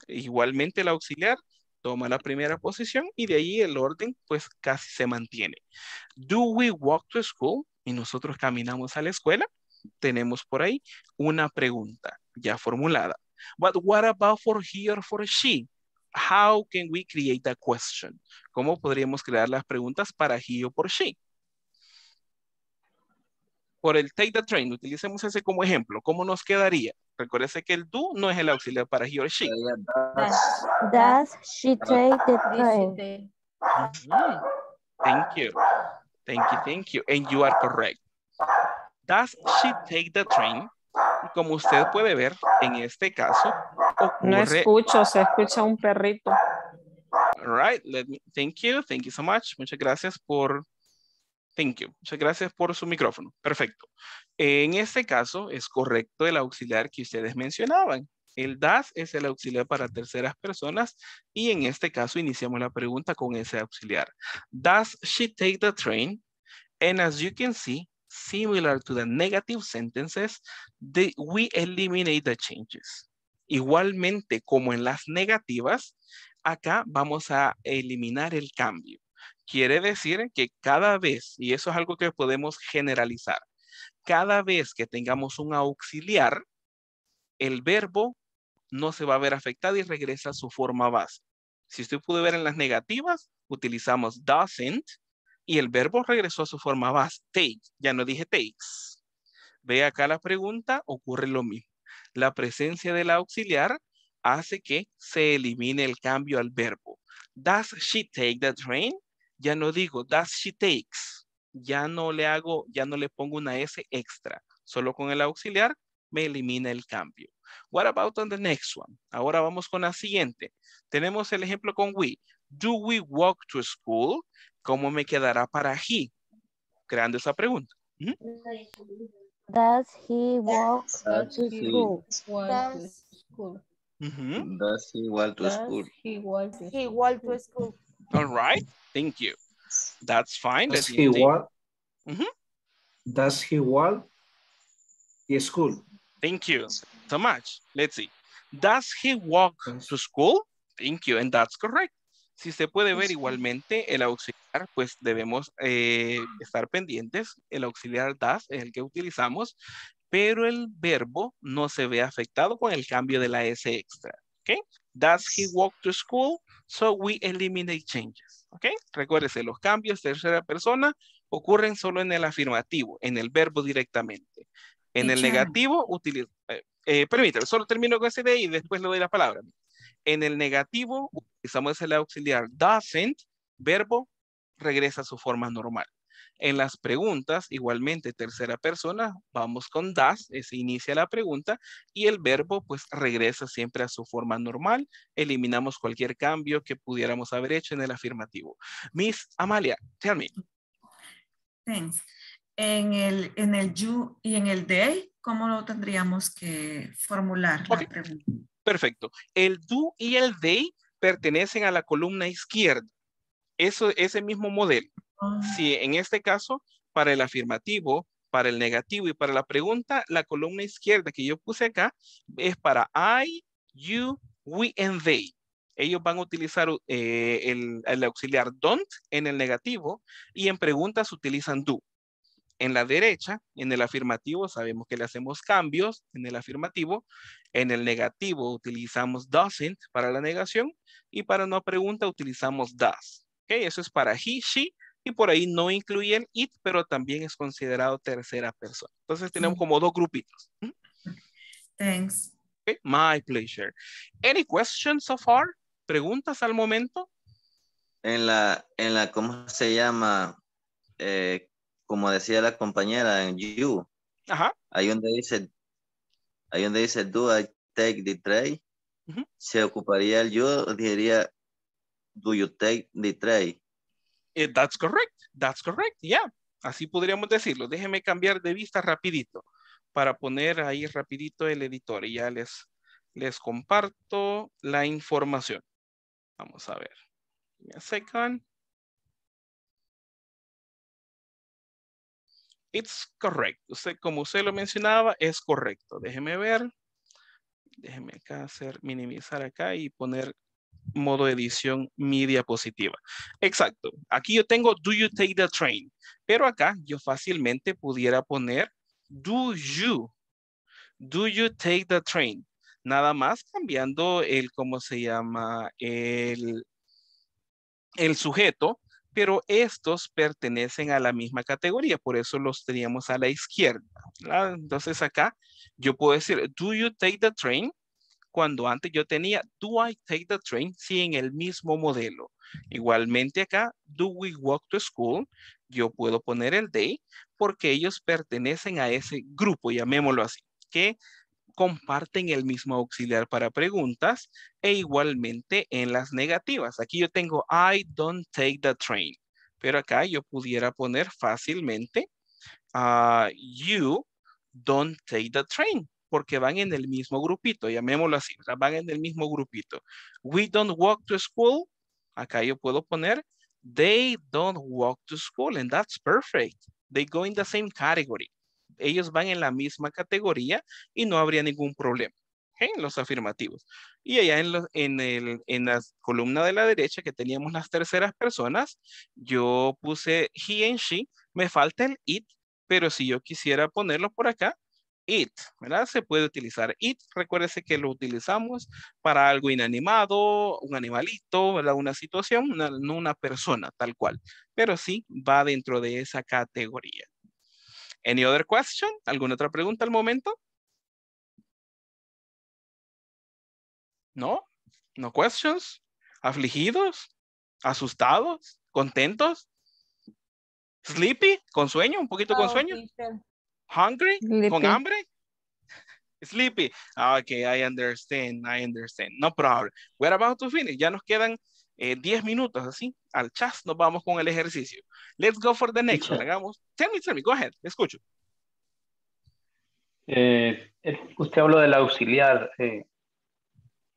igualmente el auxiliar toma la primera posición y de ahí el orden pues casi se mantiene. Do we walk to school? Y nosotros caminamos a la escuela. Tenemos por ahí una pregunta ya formulada. But what about for he or for she? how can we create a question? ¿Cómo podríamos crear las preguntas para he o por she? Por el take the train, utilicemos ese como ejemplo. ¿Cómo nos quedaría? Recuérdese que el do no es el auxiliar para he or she. Does, she take the train? Thank you. Thank you, thank you. And you are correct. Does she take the train? Como usted puede ver, en este caso, no escucho, se escucha un perrito. All right, let me, thank you, thank you so much. Muchas gracias por, thank you. Muchas gracias por su micrófono. Perfecto. En este caso es correcto el auxiliar que ustedes mencionaban. El DAS es el auxiliar para terceras personas y en este caso iniciamos la pregunta con ese auxiliar. Does she take the train? And as you can see, similar to the negative sentences, we eliminate the changes. Igualmente, como en las negativas, acá vamos a eliminar el cambio. Quiere decir que cada vez, y eso es algo que podemos generalizar, cada vez que tengamos un auxiliar, el verbo no se va a ver afectado y regresa a su forma base. Si usted pudo ver en las negativas, utilizamos doesn't y el verbo regresó a su forma base, take. Ya no dije takes. Ve acá la pregunta, ocurre lo mismo la presencia del auxiliar hace que se elimine el cambio al verbo. Does she take the train? Ya no digo does she takes. Ya no le hago, ya no le pongo una S extra. Solo con el auxiliar me elimina el cambio. What about on the next one? Ahora vamos con la siguiente. Tenemos el ejemplo con we. Do we walk to school? ¿Cómo me quedará para he? Creando esa pregunta. Does he walk Does to he school? school? Mm -hmm. Does he walk to Does school? He walk he walk to school. All right, thank you. That's fine. Does he walk? Mm -hmm. Does he walk to school? Thank you so much. Let's see. Does he walk to school? Thank you, and that's correct. Si se puede ver igualmente el auxiliar, pues debemos eh, estar pendientes. El auxiliar does es el que utilizamos, pero el verbo no se ve afectado con el cambio de la S extra. ¿Ok? Does he walk to school? So we eliminate changes. ¿Ok? Recuérdese, los cambios de tercera persona ocurren solo en el afirmativo, en el verbo directamente. En el negativo, utiliza, eh, eh, permítame, solo termino con ese de y después le doy la palabra. En el negativo utilizamos el auxiliar doesn't, verbo, regresa a su forma normal. En las preguntas, igualmente tercera persona, vamos con does, se inicia la pregunta y el verbo pues regresa siempre a su forma normal. Eliminamos cualquier cambio que pudiéramos haber hecho en el afirmativo. Miss Amalia, tell me. Thanks. En el, en el you y en el they, ¿cómo lo tendríamos que formular la pregunta? Perfecto. El do y el they pertenecen a la columna izquierda. Eso, ese mismo modelo. Ah. Si en este caso, para el afirmativo, para el negativo y para la pregunta, la columna izquierda que yo puse acá es para I, you, we and they. Ellos van a utilizar eh, el, el, auxiliar don't en el negativo y en preguntas utilizan do. En la derecha, en el afirmativo, sabemos que le hacemos cambios en el afirmativo. En el negativo utilizamos doesn't para la negación y para una pregunta utilizamos does. Okay, eso es para he, she y por ahí no incluye el it, pero también es considerado tercera persona. Entonces tenemos como dos grupitos. ¿Mm? Thanks. my pleasure. Any questions so far? ¿Preguntas al momento? En la, en la, ¿cómo se llama? Eh, como decía la compañera en You, Ajá. ahí donde dice, ahí donde dice, do I take the tray? Se ocuparía el yo, diría, do you take the tray? Eh, that's correct, that's correct, yeah. Así podríamos decirlo. Déjeme cambiar de vista rapidito para poner ahí rapidito el editor y ya les, les comparto la información. Vamos a ver. A second. It's correct. Usted, como usted lo mencionaba, es correcto. Déjeme ver. Déjeme acá hacer, minimizar acá y poner modo edición mi diapositiva. Exacto. Aquí yo tengo do you take the train? Pero acá yo fácilmente pudiera poner do you. Do you take the train? Nada más cambiando el, ¿cómo se llama? El, el sujeto pero estos pertenecen a la misma categoría, por eso los teníamos a la izquierda. Entonces acá yo puedo decir, do you take the train? Cuando antes yo tenía, do I take the train? Sí, en el mismo modelo. Igualmente acá, do we walk to school? Yo puedo poner el day, porque ellos pertenecen a ese grupo, llamémoslo así, que comparten el mismo auxiliar para preguntas e igualmente en las negativas. Aquí yo tengo I don't take the train, pero acá yo pudiera poner fácilmente ah, you don't take the train porque van en el mismo grupito, llamémoslo así, van en el mismo grupito. We don't walk to school, acá yo puedo poner they don't walk to school and that's perfect. They go in the same category ellos van en la misma categoría y no habría ningún problema en los afirmativos. Y allá en, el, en la columna de la derecha que teníamos las terceras personas, yo puse he and she, me falta el it, pero si yo quisiera ponerlo por acá, it, ¿verdad? Se puede utilizar it, recuérdese que lo utilizamos para algo inanimado, un animalito, Una situación, no una persona tal cual, pero sí va dentro de esa categoría. Any other question? ¿Alguna otra pregunta al momento? ¿No? ¿No questions? ¿Afligidos? ¿Asustados? ¿Contentos? ¿Sleepy? ¿Con sueño? ¿Un poquito con oh, sueño? ¿Hungry? ¿Con hambre? Sleepy. Ah, okay, I understand. I understand. No problem. We're about to finish. Ya nos quedan 10 eh, minutos así, al chat nos vamos con el ejercicio. Let's go for the next one. Hagamos. Tell me, tell go ahead, escucho. Eh, eh, usted habló del auxiliar.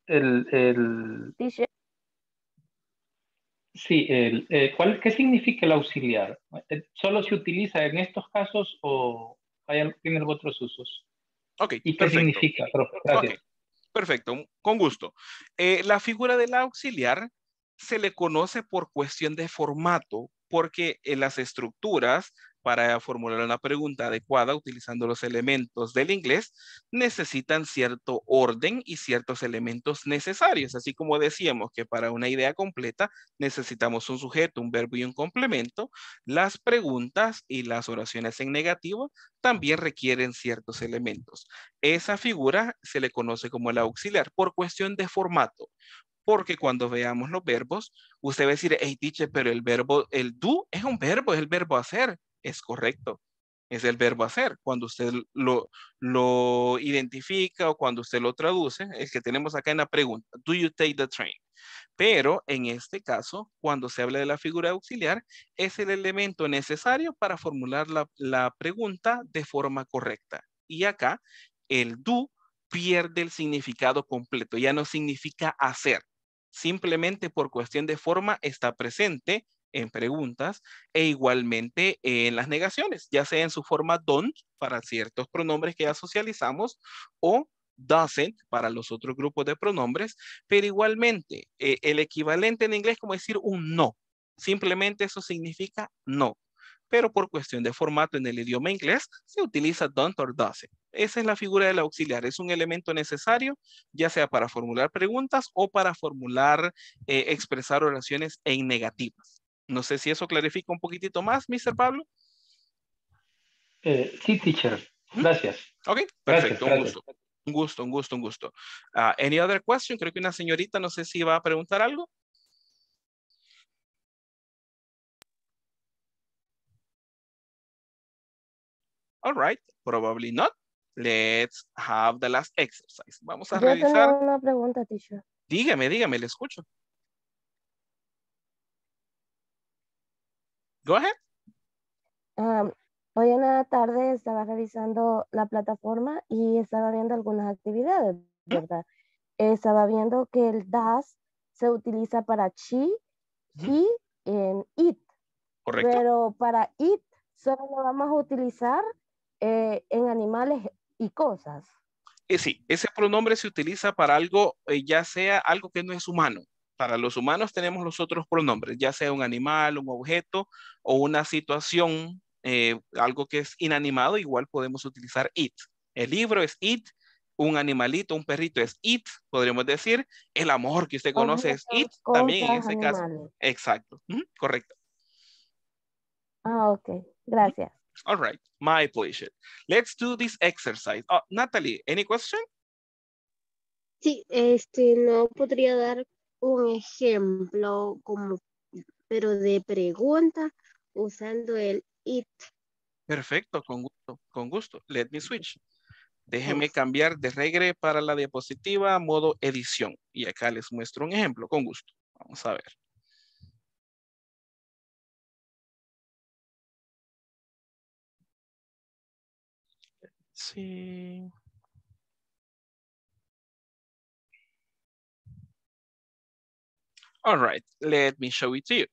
el, Sí, ¿qué significa el auxiliar? ¿Solo se utiliza en estos casos o hay, tiene otros usos? Ok, significa, perfecto, con gusto. la figura del auxiliar se le conoce por cuestión de formato, porque en las estructuras para formular una pregunta adecuada utilizando los elementos del inglés necesitan cierto orden y ciertos elementos necesarios, así como decíamos que para una idea completa necesitamos un sujeto, un verbo y un complemento, las preguntas y las oraciones en negativo también requieren ciertos elementos. Esa figura se le conoce como el auxiliar por cuestión de formato porque cuando veamos los verbos, usted va a decir, hey, teacher, pero el verbo, el do es un verbo, es el verbo hacer. Es correcto, es el verbo hacer. Cuando usted lo, identifica o cuando usted lo traduce, es que tenemos acá en la pregunta, do you take the train? Pero en este caso, cuando se habla de la figura auxiliar, es el elemento necesario para formular la, la pregunta de forma correcta. Y acá, el do pierde el significado completo, ya no significa hacer, simplemente por cuestión de forma está presente en preguntas e igualmente en las negaciones, ya sea en su forma don't para ciertos pronombres que ya socializamos o doesn't para los otros grupos de pronombres, pero igualmente eh, el equivalente en inglés como decir un no, simplemente eso significa no pero por cuestión de formato en el idioma inglés se utiliza don't or doesn't. Esa es la figura del auxiliar, es un elemento necesario, ya sea para formular preguntas o para formular, eh, expresar oraciones en negativas. No sé si eso clarifica un poquitito más, Mr. Pablo. Eh, sí, teacher. Gracias. Ok, perfecto, un gusto. Un gusto, un gusto, un gusto. Ah, any other question? Creo que una señorita, no sé si va a preguntar algo. All right, probably not. Let's have the last exercise. Vamos a realizar. Tengo una pregunta, Dígame, dígame, le escucho. Go ahead. Ah, hoy en la tarde estaba revisando la plataforma y estaba viendo algunas actividades, ¿verdad? Estaba viendo que el DAS se utiliza para chi, y en it. Correcto. Pero para it solo lo vamos a utilizar eh, en animales y cosas. Eh, sí, ese pronombre se utiliza para algo, eh, ya sea algo que no es humano. Para los humanos tenemos los otros pronombres, ya sea un animal, un objeto o una situación, algo que es inanimado, igual podemos utilizar it. El libro es it, un animalito, un perrito es it, podríamos decir. El amor que usted conoce es it, también en ese caso. Exacto, correcto. Ah, ok, gracias. All right, my pleasure. Let's do this exercise. Oh, Natalie, any question? Sí, este, no podría dar un ejemplo como, pero de pregunta usando el it. Perfecto, con gusto, con gusto. Let me switch. Déjeme cambiar de regre para la diapositiva modo edición. Y acá les muestro un ejemplo, con gusto. Vamos a ver. Sí. All right, let me show it to you.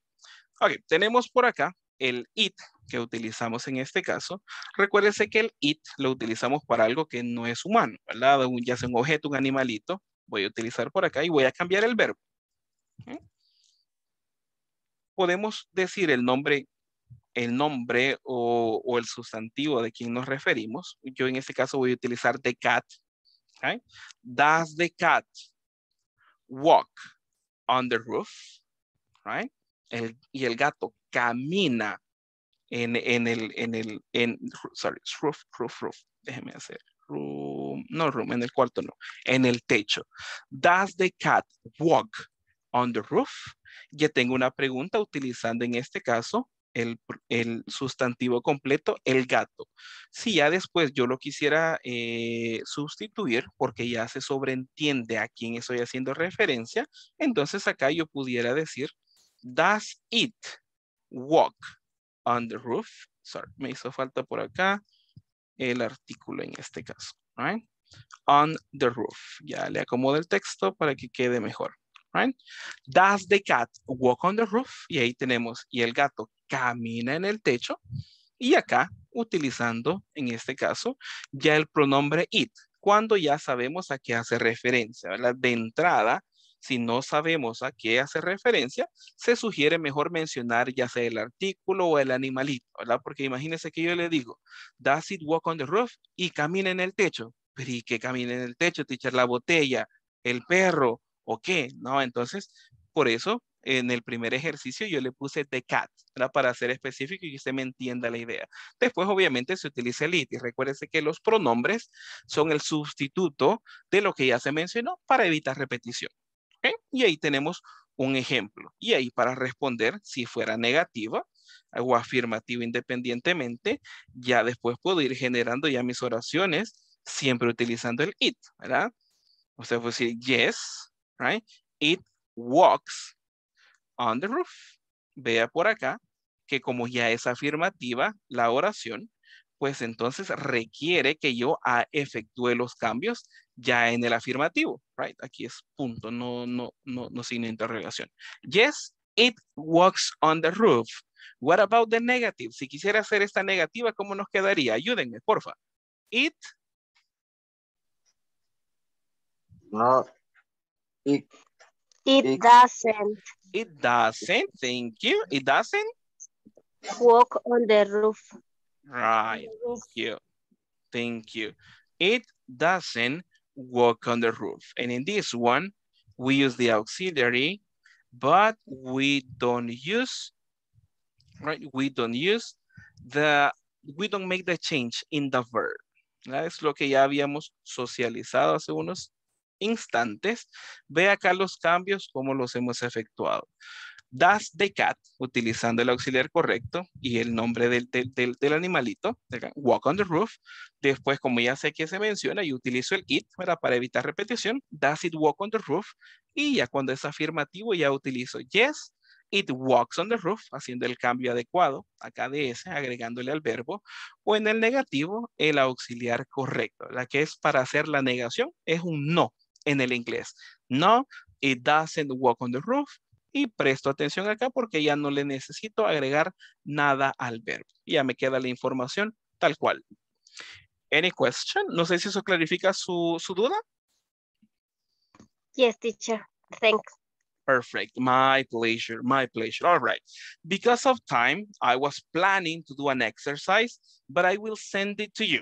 Ok, tenemos por acá el it que utilizamos en este caso. Recuérdese que el it lo utilizamos para algo que no es humano, ¿verdad? ya sea un objeto, un animalito. Voy a utilizar por acá y voy a cambiar el verbo. Podemos decir el nombre el nombre o, el sustantivo de quien nos referimos. Yo en este caso voy a utilizar the cat. Okay? Does the cat walk on the roof? Right? y el gato camina en, el, en el, sorry, roof, roof, roof. Déjeme hacer room, no room, en el cuarto no, en el techo. Does the cat walk on the roof? Ya tengo una pregunta utilizando en este caso el, sustantivo completo, el gato. Si ya después yo lo quisiera eh, sustituir porque ya se sobreentiende a quién estoy haciendo referencia, entonces acá yo pudiera decir, does it walk on the roof? Sorry, me hizo falta por acá el artículo en este caso. On the roof. Ya le acomodo el texto para que quede mejor right? Does the cat walk on the roof? Y ahí tenemos, y el gato camina en el techo. Y acá, utilizando, en este caso, ya el pronombre it, cuando ya sabemos a qué hace referencia, ¿verdad? De entrada, si no sabemos a qué hace referencia, se sugiere mejor mencionar ya sea el artículo o el animalito, ¿verdad? Porque imagínense que yo le digo, does it walk on the roof? Y camina en el techo. Pero ¿y qué camina en el techo, teacher? La botella, el perro, ¿O qué? No, entonces, por eso en el primer ejercicio yo le puse the cat, ¿verdad? para ser específico y que usted me entienda la idea. Después, obviamente, se utiliza el it. Y recuérdese que los pronombres son el sustituto de lo que ya se mencionó para evitar repetición. ¿okay? Y ahí tenemos un ejemplo. Y ahí para responder, si fuera negativa o afirmativa independientemente, ya después puedo ir generando ya mis oraciones siempre utilizando el it, ¿verdad? Usted puede decir, yes, right? It walks on the roof. Vea por acá que como ya es afirmativa la oración, pues entonces requiere que yo efectúe los cambios ya en el afirmativo, right? Aquí es punto, no, no, no, no sin interrogación. Yes, it walks on the roof. What about the negative? Si quisiera hacer esta negativa, ¿cómo nos quedaría? Ayúdenme, porfa. It. No, It, it, it doesn't. It doesn't, thank you. It doesn't? Walk on the roof. Right, thank you. Thank you. It doesn't walk on the roof. And in this one, we use the auxiliary, but we don't use, right? We don't use the, we don't make the change in the verb. That is Es lo que ya habíamos socializado hace unos instantes, ve acá los cambios como los hemos efectuado. does the cat, utilizando el auxiliar correcto y el nombre del, animalito, walk on the roof. Después, como ya sé que se menciona, yo utilizo el it para evitar repetición. Does it walk on the roof? Y ya cuando es afirmativo, ya utilizo yes, it walks on the roof, haciendo el cambio adecuado, acá de ese, agregándole al verbo, o en el negativo, el auxiliar correcto, la que es para hacer la negación, es un no, en el inglés. No, it doesn't walk on the roof. Y presto atención acá porque ya no le necesito agregar nada al verbo. Ya me queda la información tal cual. Any question? No sé si eso clarifica su, su duda. Yes, teacher. Thanks. Perfect. My pleasure. My pleasure. All right. Because of time, I was planning to do an exercise, but I will send it to you.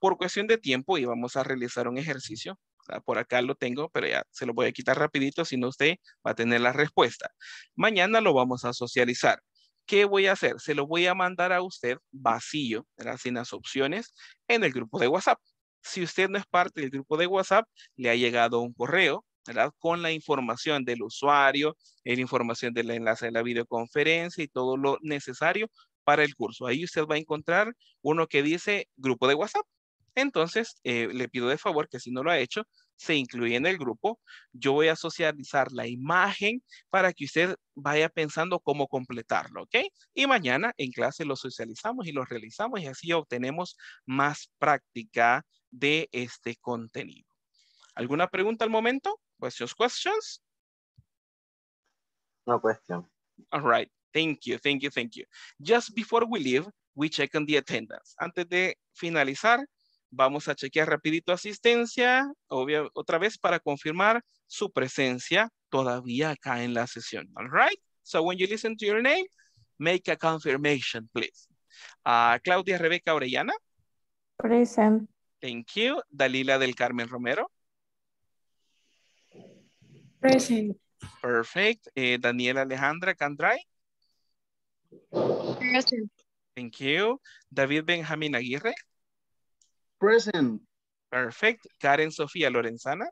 Por cuestión de tiempo, íbamos a realizar un ejercicio, Ah, por acá lo tengo, pero ya se lo voy a quitar rapidito, si no usted va a tener la respuesta. Mañana lo vamos a socializar. ¿Qué voy a hacer? Se lo voy a mandar a usted vacío, sin las opciones, en el grupo de WhatsApp. Si usted no es parte del grupo de WhatsApp, le ha llegado un correo Con la información del usuario, la información del enlace de la videoconferencia y todo lo necesario para el curso. Ahí usted va a encontrar uno que dice grupo de WhatsApp. Entonces, eh, le pido de favor que si no lo ha hecho, se incluye en el grupo. Yo voy a socializar la imagen para que usted vaya pensando cómo completarlo, ¿ok? Y mañana en clase lo socializamos y lo realizamos y así obtenemos más práctica de este contenido. ¿Alguna pregunta al momento? Questions, questions? No question. All right. Thank you, thank you, thank you. Just before we leave, we check on the attendance. Antes de finalizar, Vamos a chequear rapidito asistencia, otra vez para confirmar su presencia todavía acá en la sesión. All right? So when you listen to your name, make a confirmation, please. Ah, Claudia Rebeca Orellana. Present. Thank you. Dalila del Carmen Romero. Present. Perfect. Eh, Daniela Alejandra Candray. Present. Thank you. David Benjamín Aguirre. Present. Perfect. Karen Sofía Lorenzana.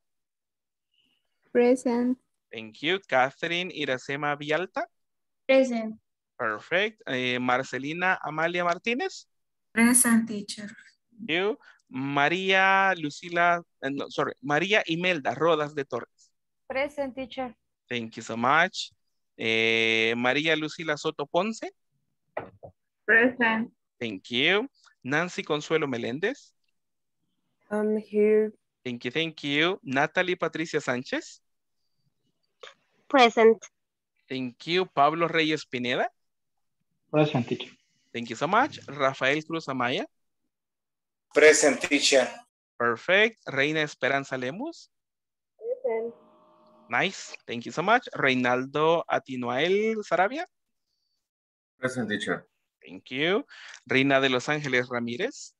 Present. Thank you. Catherine Iracema Vialta. Present. Perfect. Eh, Marcelina Amalia Martínez. Present, teacher. you. María Lucila, eh, sorry, María Imelda Rodas de Torres. Present, teacher. Thank you so much. Eh, María Lucila Soto Ponce. Present. Thank you. Nancy Consuelo Meléndez. I'm here. Thank you, thank you. Natalie Patricia Sánchez. Present. Thank you. Pablo Reyes Pineda. Present, Thank you so much. Rafael Cruz Amaya. Present, Perfect. Reina Esperanza Lemus. Present. Nice. Thank you so much. Reinaldo Atinoel Sarabia. Present, Thank you. Reina de Los Ángeles Ramírez.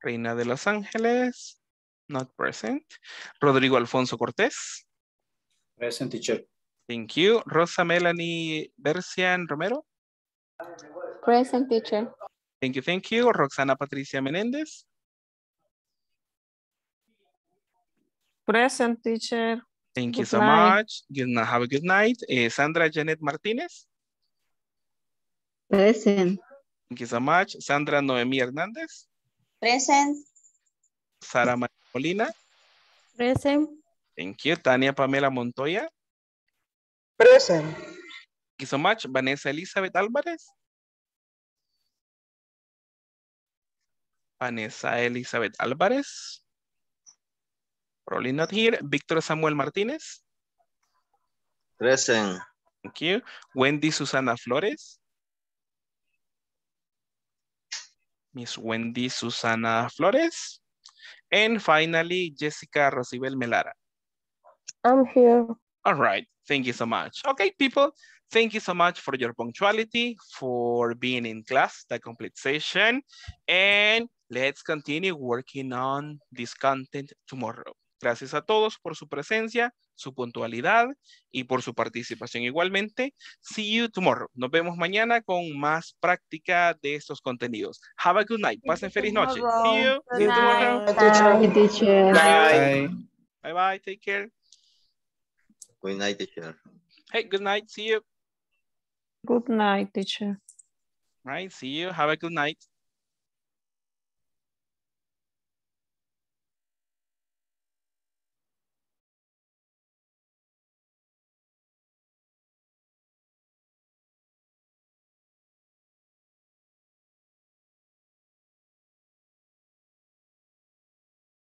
Reina de Los Ángeles, not present. Rodrigo Alfonso Cortés. Present, teacher. Thank you. Rosa Melanie Bercian Romero. Present, teacher. Thank you, thank you. Roxana Patricia Menéndez. Present, teacher. Thank you so much. Good night. Have a good night. Eh, Sandra Janet Martínez. Present. Thank you so much. Sandra Noemí Hernández. Present. Sara Marina Present. Thank you. Tania Pamela Montoya. Present. Thank you so much. Vanessa Elizabeth Álvarez. Vanessa Elizabeth Álvarez. Probably not here. Víctor Samuel Martínez. Present. Thank you. Wendy Susana Flores. Miss Wendy Susana Flores. And finally, Jessica Rosibel Melara. I'm here. All right. Thank you so much. Okay, people, thank you so much for your punctuality, for being in class, the complete session. And let's continue working on this content tomorrow. Gracias a todos por su presencia, su puntualidad y por su participación. Igualmente, see you tomorrow. Nos vemos mañana con más práctica de estos contenidos. Have a good night. Pasen feliz noche. See you. See you tomorrow. Bye. Bye bye. Take care. Good night, teacher. Hey, good night. See you. Good night, teacher. Right. See you. Have a good night.